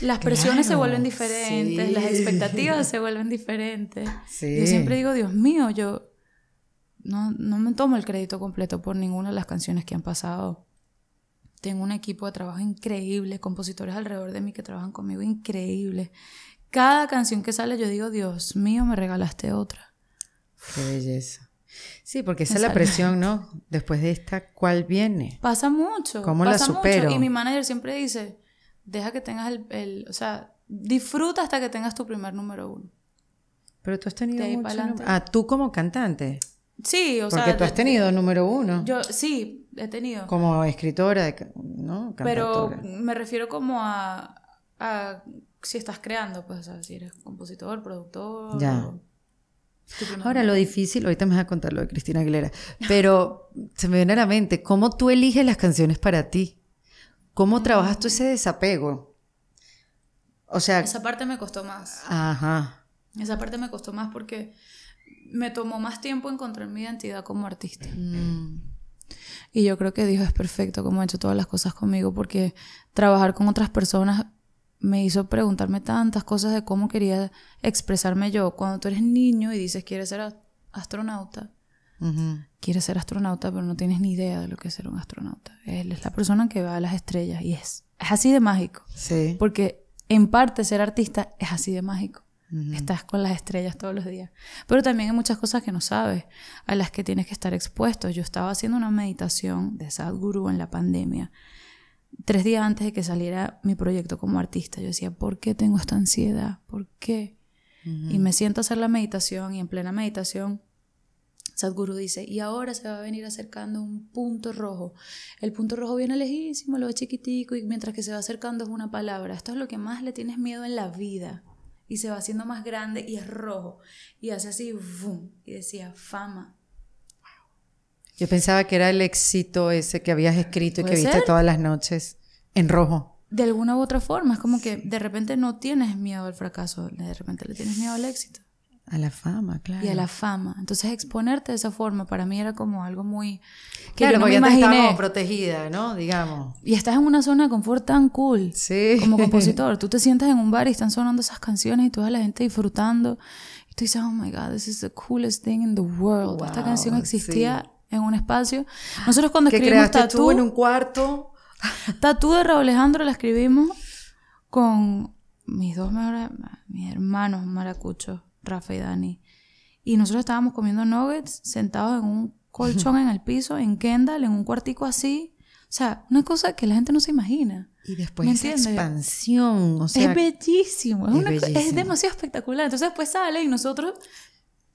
las presiones se vuelven diferentes, las expectativas se vuelven diferentes. Yo siempre digo, Dios mío, yo no, no me tomo el crédito completo por ninguna de las canciones que han pasado. Tengo un equipo de trabajo increíble, compositores alrededor de mí que trabajan conmigo increíble. Cada canción que sale yo digo, Dios mío, me regalaste otra. Qué belleza. Sí, porque esa es la presión, ¿no? Después de esta, ¿cuál viene? Pasa mucho. ¿Cómo pasa la supero? Mucho. Y mi manager siempre dice, deja que tengas el, o sea, disfruta hasta que tengas tu primer número uno. Pero tú has tenido Ah, tú como cantante. Sí, o sea. Porque tú has tenido número uno. Yo, sí, he tenido. Como escritora, ¿no? Pero me refiero como a, si estás creando, pues, o sea, si eres compositor, productor. Ya. Ahora lo difícil, ahorita me vas a contar lo de Cristina Aguilera, pero se me viene a la mente, ¿cómo tú eliges las canciones para ti? ¿Cómo mm. trabajas tú ese desapego? O sea... Esa parte me costó más. Ajá. Esa parte me costó más porque me tomó más tiempo encontrar mi identidad como artista. Mm. Y yo creo que Dios es perfecto como ha hecho todas las cosas conmigo porque trabajar con otras personas me hizo preguntarme tantas cosas de cómo quería expresarme yo. Cuando tú eres niño y dices quieres ser astronauta, quieres ser astronauta, pero no tienes ni idea de lo que es ser un astronauta. Él es la persona que va a las estrellas y es, es así de mágico. Sí. Porque en parte ser artista es así de mágico. Estás con las estrellas todos los días. Pero también hay muchas cosas que no sabes, a las que tienes que estar expuesto. Yo estaba haciendo una meditación de Sadhguru en la pandemia tres días antes de que saliera mi proyecto como artista, yo decía, ¿por qué tengo esta ansiedad? ¿Por qué? Y me siento a hacer la meditación y en plena meditación Sadhguru dice, y ahora se va a venir acercando un punto rojo. El punto rojo viene lejísimo, lo ve chiquitico, y mientras que se va acercando es una palabra. Esto es lo que más le tienes miedo en la vida. Y se va haciendo más grande y es rojo. Y hace así, Y decía, fama, yo pensaba que era el éxito ese que habías escrito y que viste todas las noches en rojo. De alguna u otra forma, es como que de repente no tienes miedo al fracaso, de repente le tienes miedo al éxito. A la fama, claro. Y a la fama. Entonces exponerte de esa forma para mí era como algo muy... Que claro, protegida, ¿no? Digamos. Y estás en una zona de confort tan cool. Sí. Como compositor. Tú te sientas en un bar y están sonando esas canciones y toda la gente disfrutando. Y tú dices, oh my God, this is the coolest thing in the world. Esta canción existía en un espacio. Nosotros cuando escribimos Tatú... en un cuarto? Tatú de Raúl Alejandro la escribimos con mis dos Mis hermanos maracuchos, Rafa y Dani. Y nosotros estábamos comiendo nuggets sentados en un colchón en el piso, en Kendall, en un cuartico así. O sea, una cosa que la gente no se imagina. Y después esa expansión, Es bellísimo, es, bellísimo. es demasiado espectacular. Entonces después sale y nosotros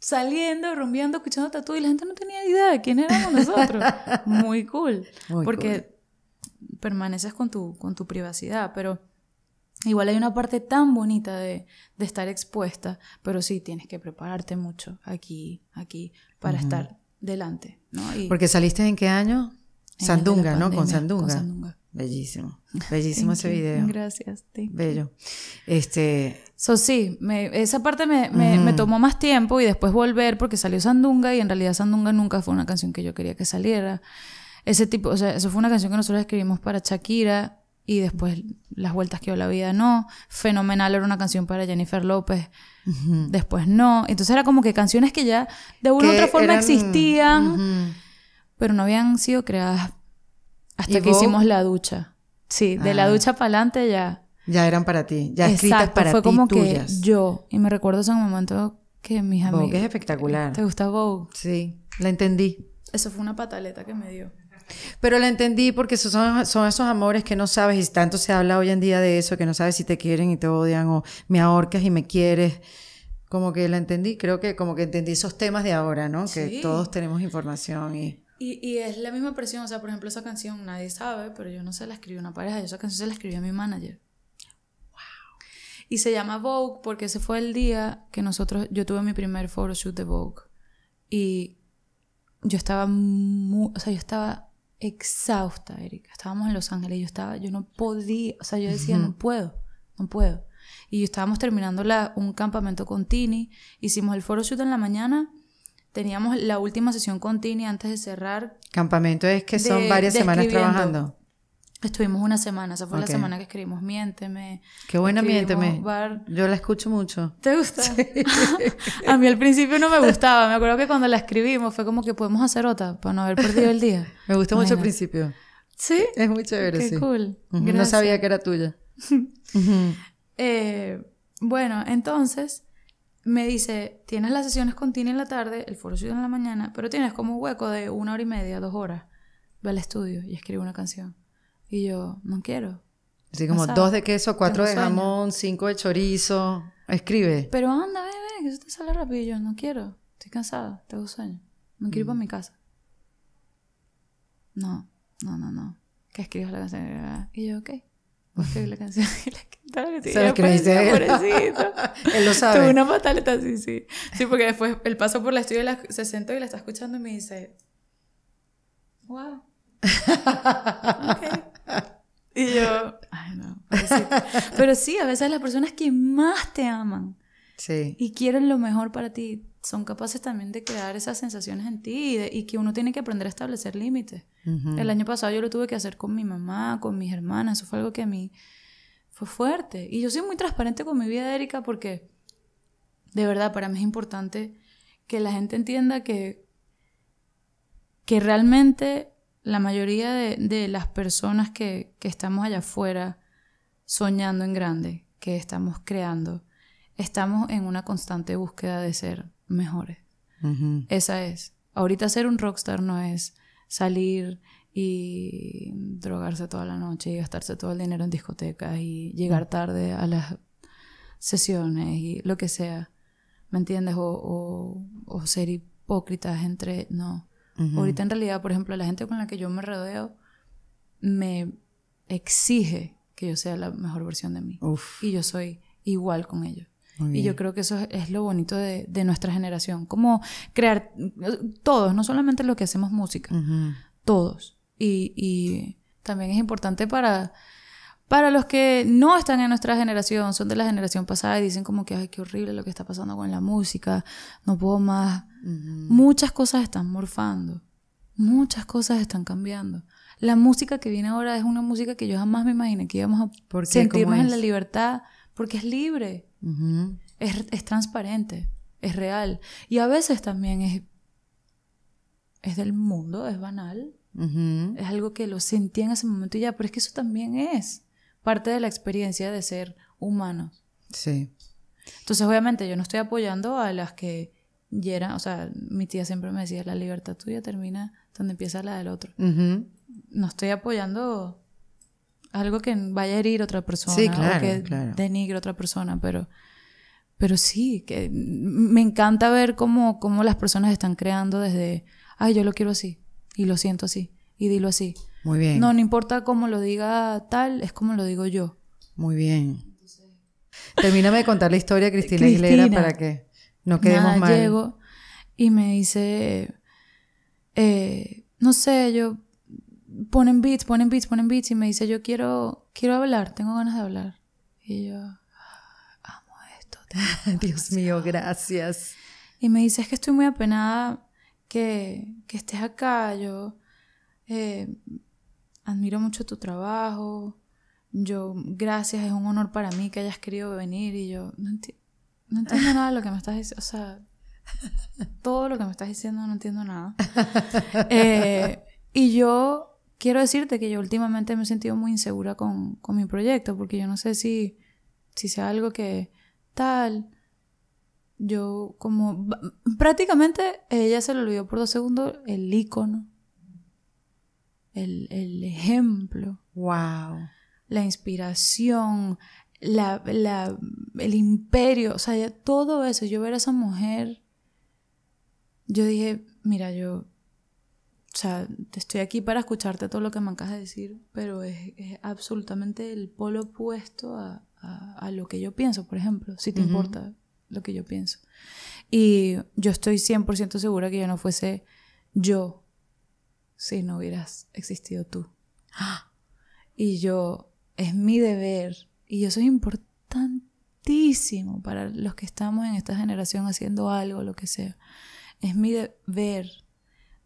saliendo, rumbeando, escuchando tatu y la gente no tenía idea de quién éramos nosotros. Muy cool. porque permaneces con tu, con tu privacidad, pero igual hay una parte tan bonita de, estar expuesta, pero sí tienes que prepararte mucho aquí, aquí, para estar delante. ¿no? porque saliste en qué año? Sandunga, ¿no? Con Sandunga. Bellísimo, bellísimo ese video. Gracias, Bello. Este... So, sí, esa parte me, tomó más tiempo y después volver porque salió Sandunga y en realidad Sandunga nunca fue una canción que yo quería que saliera. Ese tipo, o sea, eso fue una canción que nosotros escribimos para Shakira y después Las Vueltas que dio la vida no. Fenomenal era una canción para Jennifer López, después no. Entonces era como que canciones que ya de una u otra forma existían, pero no habían sido creadas hasta que hicimos la ducha. Sí, de la ah. ducha para adelante ya. Ya eran para ti, ya escritas para tuyas. ti. Fue como que yo, y me recuerdo ese momento que mis amigos. Vogue es espectacular. ¿Te gusta Vogue? Sí, la entendí. Eso fue una pataleta que me dio. Pero la entendí porque esos son, son, esos amores que no sabes, y tanto se habla hoy en día de eso, que no sabes si te quieren y te odian, o me ahorcas y me quieres. Como que la entendí, creo que como que entendí esos temas de ahora, ¿no? Que todos tenemos información y... Y, es la misma presión, o sea, por ejemplo, esa canción nadie sabe, pero yo no se la escribí a una pareja, esa canción se la escribí a mi manager. Y se llama Vogue porque ese fue el día que nosotros, yo tuve mi primer photoshoot de Vogue. Y yo estaba muy, o sea, yo estaba exhausta, Erika. Estábamos en Los Ángeles yo estaba, yo no podía, o sea, yo decía, no puedo, no puedo. Y estábamos terminando un campamento con Tini, hicimos el photoshoot en la mañana teníamos la última sesión con Tini antes de cerrar. Campamento es que son varias semanas trabajando. Estuvimos una semana, esa fue la semana que escribimos Miénteme. Qué buena Miénteme. Yo la escucho mucho. ¿Te gusta? a mí al principio no me gustaba. Me acuerdo que cuando la escribimos fue como que podemos hacer otra para no haber perdido el día. me gustó mucho al principio. Sí. Es muy chévere, Qué cool. No sabía que era tuya. Eh, bueno, entonces me dice, tienes las sesiones con Tini en la tarde, el foro en la mañana, pero tienes como un hueco de una hora y media, dos horas. Va al estudio y escribe una canción. Y yo, no quiero. Así como dos de queso, cuatro de jamón, cinco de chorizo. Escribe. Pero anda, bebé que eso te sale rápido. Y yo, no quiero. Estoy cansada, tengo sueño. Me quiero ir para mi casa. No, no, no, no. Que escribas la canción. Y yo, ok, voy a escribir la canción. se Él sabe. una pataleta, sí, sí. Sí, porque después el paso por la estudio se sentó y la está escuchando y me dice, wow. Y yo, ay, no. Pero sí, a veces las personas que más te aman y quieren lo mejor para ti son capaces también de crear esas sensaciones en ti y, que uno tiene que aprender a establecer límites. El año pasado yo lo tuve que hacer con mi mamá, con mis hermanas, eso fue algo que a mí fue fuerte. Y yo soy muy transparente con mi vida, Erika, porque de verdad para mí es importante que la gente entienda que, que realmente la mayoría de, las personas que, que estamos allá afuera soñando en grande, que estamos creando, estamos en una constante búsqueda de ser mejores. Esa es. Ahorita ser un rockstar no es salir y mm, drogarse toda la noche y gastarse todo el dinero en discotecas y llegar mm. tarde a las sesiones y lo que sea, ¿me entiendes? O, o, ser hipócritas entre... No. Ahorita en realidad, por ejemplo, la gente con la que yo me rodeo me exige que yo sea la mejor versión de mí. Y yo soy igual con ellos. Y yo creo que eso es lo bonito de, de, nuestra generación, como crear todos, no solamente los que hacemos música, todos y, también es importante para, para los que no están en nuestra generación, son de la generación pasada y dicen como que, ay, qué horrible lo que está pasando con la música, no puedo más. Muchas cosas están morfando, muchas cosas están cambiando. La música que viene ahora es una música que yo jamás me imaginé que íbamos a sentirnos en la libertad, porque es libre, es, es, transparente, es real. Y a veces también es, es del mundo, es banal, es algo que lo sentía en ese momento y ya, pero es que eso también es parte de la experiencia de ser humanos. Sí. Entonces, obviamente, yo no estoy apoyando a las que llegan, o sea, mi tía siempre me decía, la libertad tuya termina donde empieza la del otro. No estoy apoyando algo que vaya a herir a otra persona, que denigre a otra persona, pero, pero sí, que me encanta ver cómo, cómo las personas están creando desde, ay, yo lo quiero así, y lo siento así y dilo así. Muy bien. No, no importa cómo lo diga tal, es como lo digo yo. Muy bien. Termíname de contar la historia, Cristina, Aguilera, para que no quedemos mal. y me dice, eh, no sé, yo ponen beats, ponen beats, ponen beats y me dice, yo quiero, quiero hablar, tengo ganas de hablar. Y yo, ah, amo esto. Dios mío, gracias. Y me dice, es que estoy muy apenada que, estés acá. Yo eh, admiro mucho tu trabajo. Yo, gracias, es un honor para mí que hayas querido venir. Y yo, no, entiendo nada de lo que me estás diciendo. O sea, todo lo que me estás diciendo no entiendo nada. Eh, y yo quiero decirte que yo últimamente me he sentido muy insegura con, mi proyecto, porque yo no sé si, si sea algo que tal, yo como prácticamente ella eh, se lo olvidó por dos segundos el icono, el, ejemplo, wow, la inspiración, el imperio, o sea, todo eso, yo ver a esa mujer, yo dije, mira, yo, o sea, estoy aquí para escucharte todo lo que me acabas de decir, pero es, absolutamente el polo opuesto a, lo que yo pienso, por ejemplo, si te importa lo que yo pienso. Y yo estoy 100% segura que yo no fuese yo si no hubieras existido tú. Y yo, es mi deber, y yo soy importantísimo para los que estamos en esta generación haciendo algo, lo que sea. Es mi deber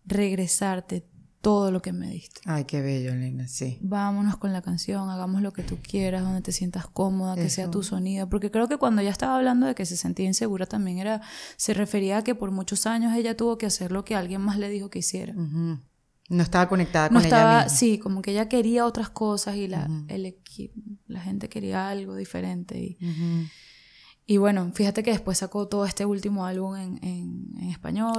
regresarte todo lo que me diste. Ay, qué bello, Elena, sí. Vámonos con la canción, hagamos lo que tú quieras, donde te sientas cómoda, que sea tu sonido. Porque creo que cuando ella estaba hablando de que se sentía insegura, también era, se refería a que por muchos años ella tuvo que hacer lo que alguien más le dijo que hiciera. No estaba conectada con no estaba, ella Sí, como que ella quería otras cosas y la, la gente quería algo diferente. Y, y bueno, fíjate que después sacó todo este último álbum en, español.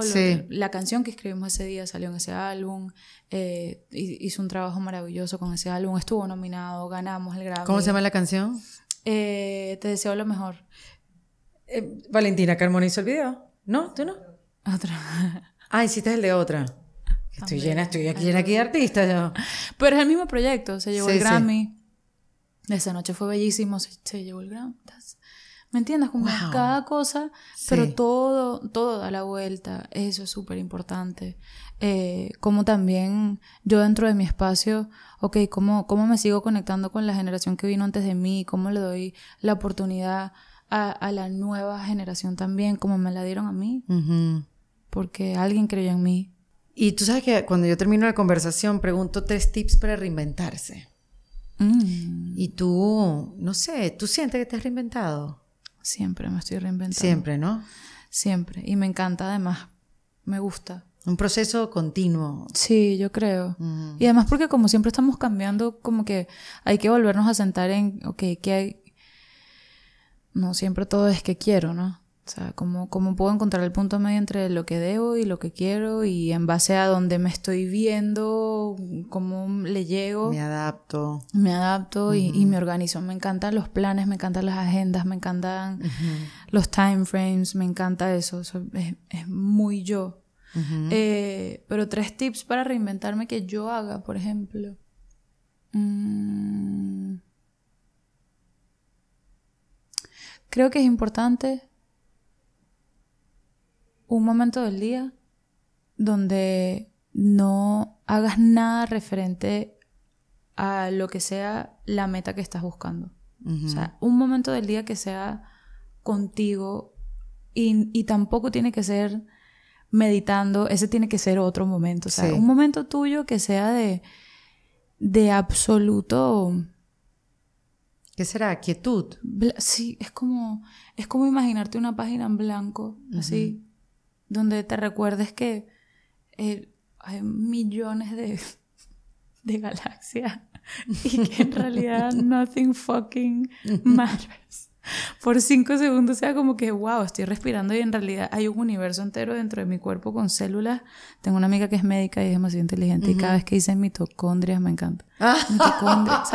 La canción que escribimos ese día salió en ese álbum. Eh, hizo un trabajo maravilloso con ese álbum. Estuvo nominado, ganamos el Grammy. ¿Cómo se llama la canción? Eh, te deseo lo mejor. Eh, Valentina Carmona hizo el video. ¿No? ¿Tú no? Otra. Ah, hiciste el de otra. Estoy llena, estoy aquí llena aquí de artistas. Pero es el mismo proyecto. Se llevó el Grammy. Esa noche fue bellísimo. se llevó el Grammy. ¿Me entiendes? Como cada cosa, pero todo, todo da la vuelta. Eso es súper importante. Eh, como también yo dentro de mi espacio, ok, ¿cómo, ¿cómo me sigo conectando con la generación que vino antes de mí? ¿Cómo le doy la oportunidad a, la nueva generación también, como me la dieron a mí? Porque alguien creyó en mí. Y tú sabes que cuando yo termino la conversación, pregunto tres tips para reinventarse. Mm. Y tú, no sé, ¿tú sientes que te has reinventado? Siempre me estoy reinventando. Siempre, ¿no? Siempre. Y me encanta además, me gusta. Un proceso continuo. Sí, yo creo. Y además porque como siempre estamos cambiando, como que hay que volvernos a sentar en, ok, ¿qué hay? No siempre todo es que quiero, ¿no? O sea, ¿cómo, puedo encontrar el punto medio entre lo que debo y lo que quiero y en base a dónde me estoy viendo, cómo le llego? Me adapto. Me adapto y, me organizo. Me encantan los planes, me encantan las agendas, me encantan los time frames, me encanta eso. es, muy yo. Eh, pero tres tips para reinventarme que yo haga, por ejemplo. Mm. Creo que es importante un momento del día donde no hagas nada referente a lo que sea la meta que estás buscando. O sea, un momento del día que sea contigo y, y, tampoco tiene que ser meditando, ese tiene que ser otro momento. O sea, un momento tuyo que sea de, de absoluto... ¿Qué será? ¿Quietud? Sí, es como, es como imaginarte una página en blanco, así, donde te recuerdes que eh, hay millones de, de galaxias y que en realidad nothing fucking matters por cinco segundos sea como que, wow, estoy respirando y en realidad hay un universo entero dentro de mi cuerpo con células. Tengo una amiga que es médica y es demasiado inteligente y cada vez que dice mitocondrias me encanta. mitocondrias,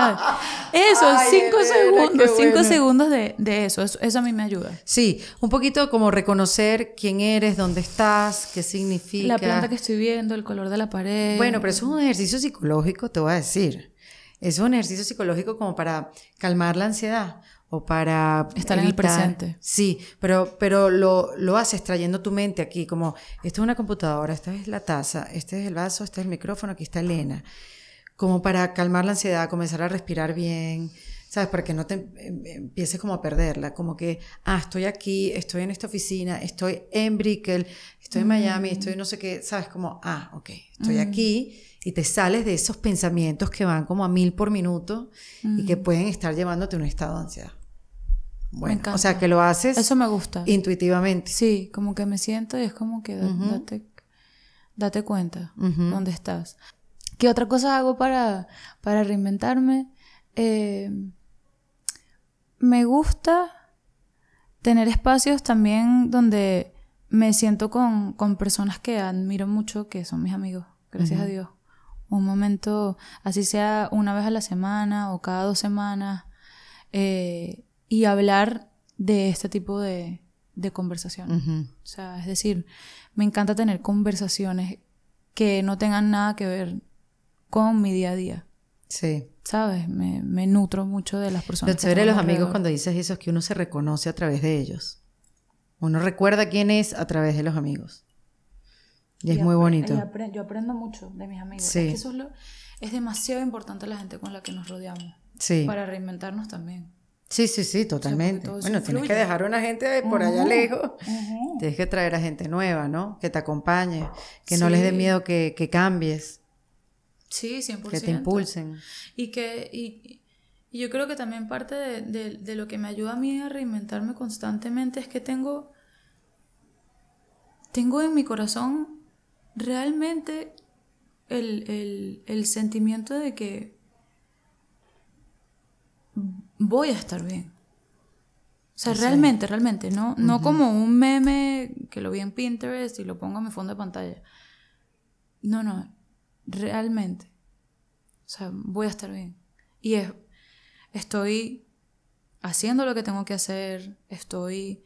Eso, cinco segundos, cinco segundos de, eso. eso, a mí me ayuda. Sí, un poquito como reconocer quién eres, dónde estás, qué significa. La planta que estoy viendo, el color de la pared. Bueno, pero es un ejercicio psicológico, te voy a decir. Es un ejercicio psicológico como para calmar la ansiedad o para... Estar en el presente. Sí, pero, pero lo, lo haces trayendo tu mente aquí, como, esto es una computadora, esta es la taza, este es el vaso, este es el micrófono, aquí está Elena. Como para calmar la ansiedad, comenzar a respirar bien, ¿sabes? Para que no te em, em, empieces como a perderla, como que, ah, estoy aquí, estoy en esta oficina, estoy en Brickell, estoy en Miami, estoy no sé qué, ¿sabes? Como, ah, ok, estoy mm. aquí y te sales de esos pensamientos que van como a mil por minuto y que mm. pueden estar llevándote a un estado de ansiedad. Bueno, o sea, que lo haces. Eso me gusta. Intuitivamente. Sí, como que me siento y es como que date, cuenta dónde estás. ¿Qué otra cosa hago para, para reinventarme? Eh, me gusta tener espacios también donde me siento con, personas que admiro mucho, que son mis amigos, gracias a Dios. Un momento, así sea una vez a la semana o cada dos semanas. Eh, y hablar de este tipo de, de conversación. O sea, es decir, me encanta tener conversaciones que no tengan nada que ver con mi día a día. Sí. ¿Sabes? Me, me nutro mucho de las personas. Lo chévere de los amigos cuando dices eso es que uno se reconoce a través de ellos. Uno recuerda quién es a través de los amigos. Y, es muy bonito. yo aprendo mucho de mis amigos. Sí. Es eso es, es demasiado importante la gente con la que nos rodeamos. Sí. Para reinventarnos también. Sí, sí, sí, totalmente. bueno, tienes que dejar a una gente por allá lejos. Tienes que traer a gente nueva, ¿no? Que te acompañe, que no les dé miedo que, cambies. Sí, 100%. Que te impulsen. Y que y, yo creo que también parte de, lo que me ayuda a mí a reinventarme constantemente es que tengo, tengo en mi corazón realmente el, el sentimiento de que voy a estar bien. O sea, realmente, realmente, no, no como un meme que lo vi en Pinterest y lo pongo en mi fondo de pantalla. No, no, realmente. O sea, voy a estar bien. Y es, estoy haciendo lo que tengo que hacer, estoy...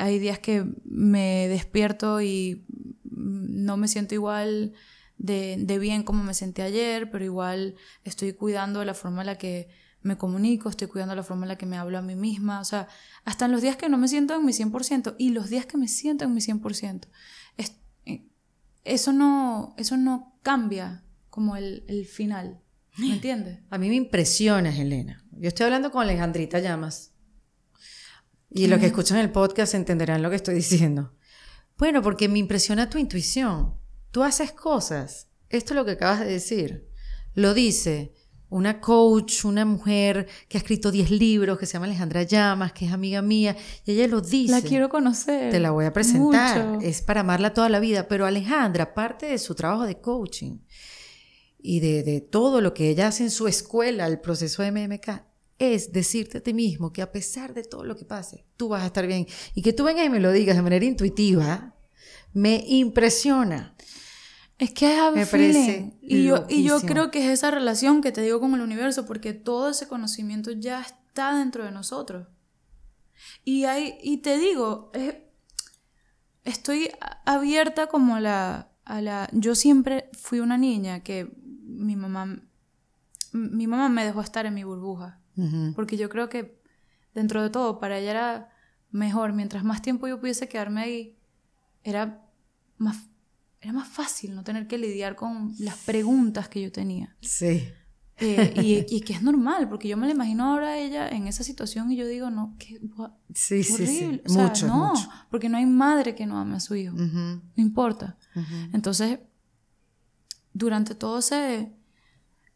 Hay días que me despierto y no me siento igual de, de bien como me sentí ayer, pero igual estoy cuidando la forma en la que me comunico, estoy cuidando la forma en la que me hablo a mí misma, o sea, hasta en los días que no me siento en mi 100% y los días que me siento en mi 100%. Eh, eso, no, eso no cambia como el, el final, ¿me entiendes? A mí me impresiona, Elena. Yo estoy hablando con Alejandrita Llamas. Y los que escuchan el podcast entenderán lo que estoy diciendo. Bueno, porque me impresiona tu intuición. Tú haces cosas. Esto es lo que acabas de decir. Lo dice una coach, una mujer que ha escrito 10 libros, que se llama Alejandra Llamas, que es amiga mía, y ella lo dice. La quiero conocer. Te la voy a presentar. Es para amarla toda la vida. Pero Alejandra, parte de su trabajo de coaching y de, de todo lo que ella hace en su escuela, el proceso de MMK, es decirte a ti mismo que a pesar de todo lo que pase, tú vas a estar bien. Y que tú vengas y me lo digas de manera intuitiva, me impresiona. Es que es me parece y yo, y yo creo que es esa relación que te digo con el universo, porque todo ese conocimiento ya está dentro de nosotros. Y, hay, y te digo, estoy abierta como la, a la... Yo siempre fui una niña que mi mamá, mi mamá me dejó estar en mi burbuja, porque yo creo que dentro de todo, para ella era mejor, mientras más tiempo yo pudiese quedarme ahí, era más era más fácil no tener que lidiar con las preguntas que yo tenía. Sí. Eh, y, que es normal, porque yo me la imagino ahora ella en esa situación y yo digo, no, qué, horrible. no, porque no hay madre que no ame a su hijo. No importa. Entonces, durante todo ese,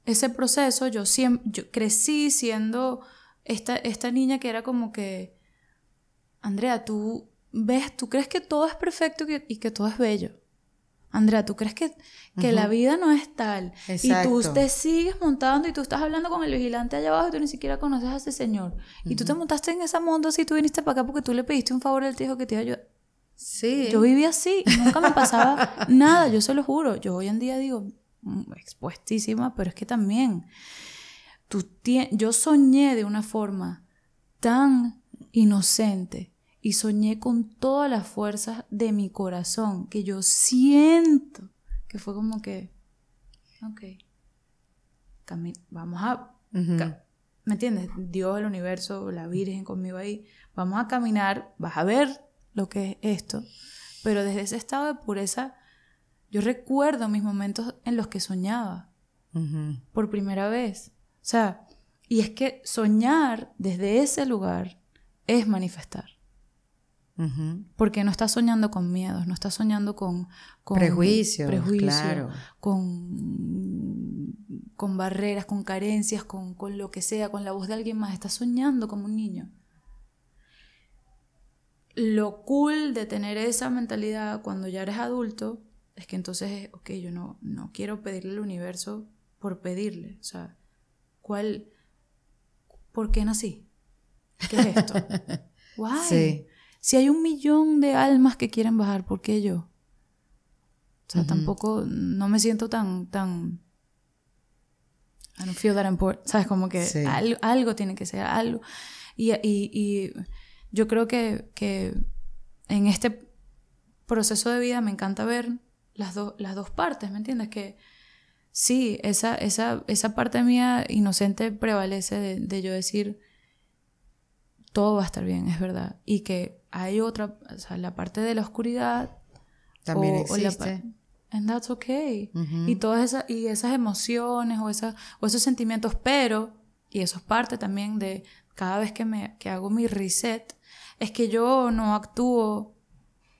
ese proceso, yo, siempre, crecí siendo esta, esta niña que era como que, Andrea, tú ves, tú crees que todo es perfecto y que todo es bello. Andrea, ¿tú crees que, que la vida no es tal? Exacto. Y tú te sigues montando y tú estás hablando con el vigilante allá abajo y tú ni siquiera conoces a ese señor. Y tú te montaste en ese mundo así, tú viniste para acá porque tú le pediste un favor al tío que te iba a ayudar. Sí. Yo vivía así, nunca me pasaba nada, yo se lo juro. Yo hoy en día digo, mm, expuestísima, pero es que también, tú yo soñé de una forma tan inocente y soñé con todas las fuerzas de mi corazón, que yo siento que fue como que, ok, vamos a, ¿me entiendes? Dios, el universo, la Virgen conmigo ahí, vamos a caminar, vas a ver lo que es esto, pero desde ese estado de pureza, yo recuerdo mis momentos en los que soñaba, por primera vez, o sea, y es que soñar desde ese lugar es manifestar. Porque no estás soñando con miedos, no estás soñando con, prejuicios, claro. con, con barreras, con carencias, con, lo que sea, con la voz de alguien más. Estás soñando como un niño. Lo cool de tener esa mentalidad cuando ya eres adulto es que entonces, ok, yo no, no quiero pedirle al universo por pedirle. O sea, ¿cuál? ¿Por qué nací? ¿Qué es esto? Why? Sí. Si hay un millón de almas que quieren bajar, ¿por qué yo? O sea, tampoco, no me siento tan, tan... I don't feel that important. ¿Sabes? Como que algo, tiene que ser, algo. Y, yo creo que, que, en este proceso de vida me encanta ver las, las dos partes, ¿me entiendes? Que sí, esa, esa, esa parte mía inocente prevalece de yo decir todo va a estar bien, es verdad. Y que hay otra, o sea, la parte de la oscuridad también existe. and that's okay. Y todas esas, y esas emociones o, esas, o esos sentimientos, pero, y eso es parte también de cada vez que, me, hago mi reset, es que yo no actúo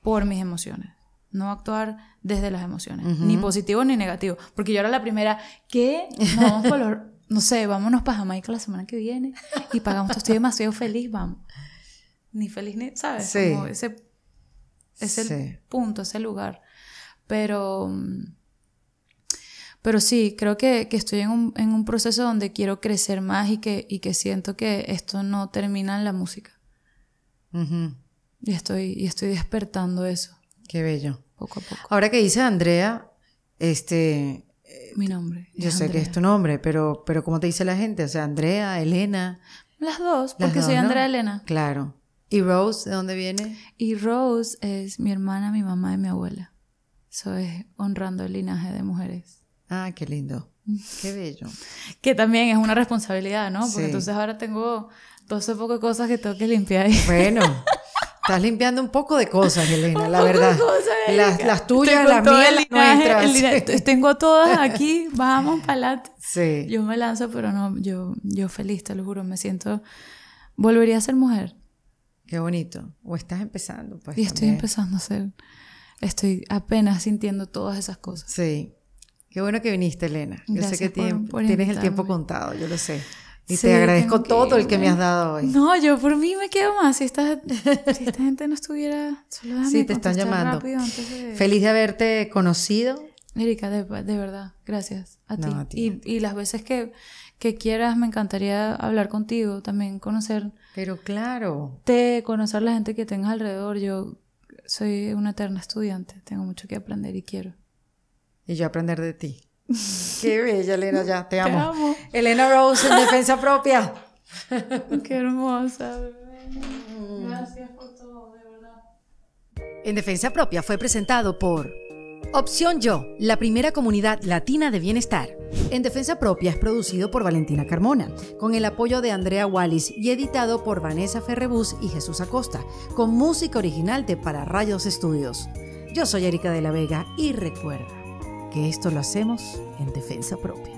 por mis emociones. No actuar desde las emociones, ni positivo ni negativo. Porque yo era la primera, que No, color no sé, vámonos para Jamaica la semana que viene y pagamos todo. Estoy demasiado feliz, vamos. Ni feliz ni, ¿sabes? ese es el punto, ese lugar. Pero, pero sí, creo que, estoy en un, proceso donde quiero crecer más y que, y que siento que esto no termina en la música. y, estoy, y estoy despertando eso. Qué bello. Poco a poco. Ahora que dice Andrea, este, eh, mi nombre. Yo sé que es tu nombre, pero, pero ¿cómo te dice la gente? O sea, Andrea, Elena. Las dos, porque soy Andrea Elena. Claro. ¿Y Rose de dónde viene? Y Rose es mi hermana, mi mamá y mi abuela. Eso es honrando el linaje de mujeres. Ah, qué lindo. Qué bello. que también es una responsabilidad, ¿no? Porque entonces ahora tengo todo ese poco cosas que tengo que limpiar. bueno, Estás limpiando un poco de cosas, Elena, la verdad. las, tuyas, las mías, las nuestras. tengo todas aquí, vamos para adelante. Sí. Yo me lanzo, pero no, yo, yo feliz, te lo juro, me siento. Volvería a ser mujer. Qué bonito. O estás empezando, pues. Y estoy empezando a ser. Estoy apenas sintiendo todas esas cosas. Sí. Qué bueno que viniste, Elena. Yo sé que tienes el tiempo contado, yo lo sé. Y te agradezco todo el que me has dado hoy. No, yo por mí me quedo más. Si esta, gente no estuviera... Solo sí, te están llamando. Feliz de haberte conocido. Erika, de, verdad, gracias a ti. Y, las veces que, quieras, me encantaría hablar contigo, también conocer. Pero claro. Te, conocer la gente que tengas alrededor. Yo soy una eterna estudiante, tengo mucho que aprender y quiero. Y yo aprender de ti. Qué Elena, ya, te amo. Elena Rose en defensa propia. Qué hermosa, mm. Gracias por todo, de verdad. En defensa propia fue presentado por Opción Yo, la primera comunidad latina de bienestar. En Defensa Propia es producido por Valentina Carmona, con el apoyo de Andrea Wallis y editado por Vanessa Ferrebus y Jesús Acosta, con música original de Para Rayos Estudios. Yo soy Erika de la Vega y recuerda que esto lo hacemos en defensa propia.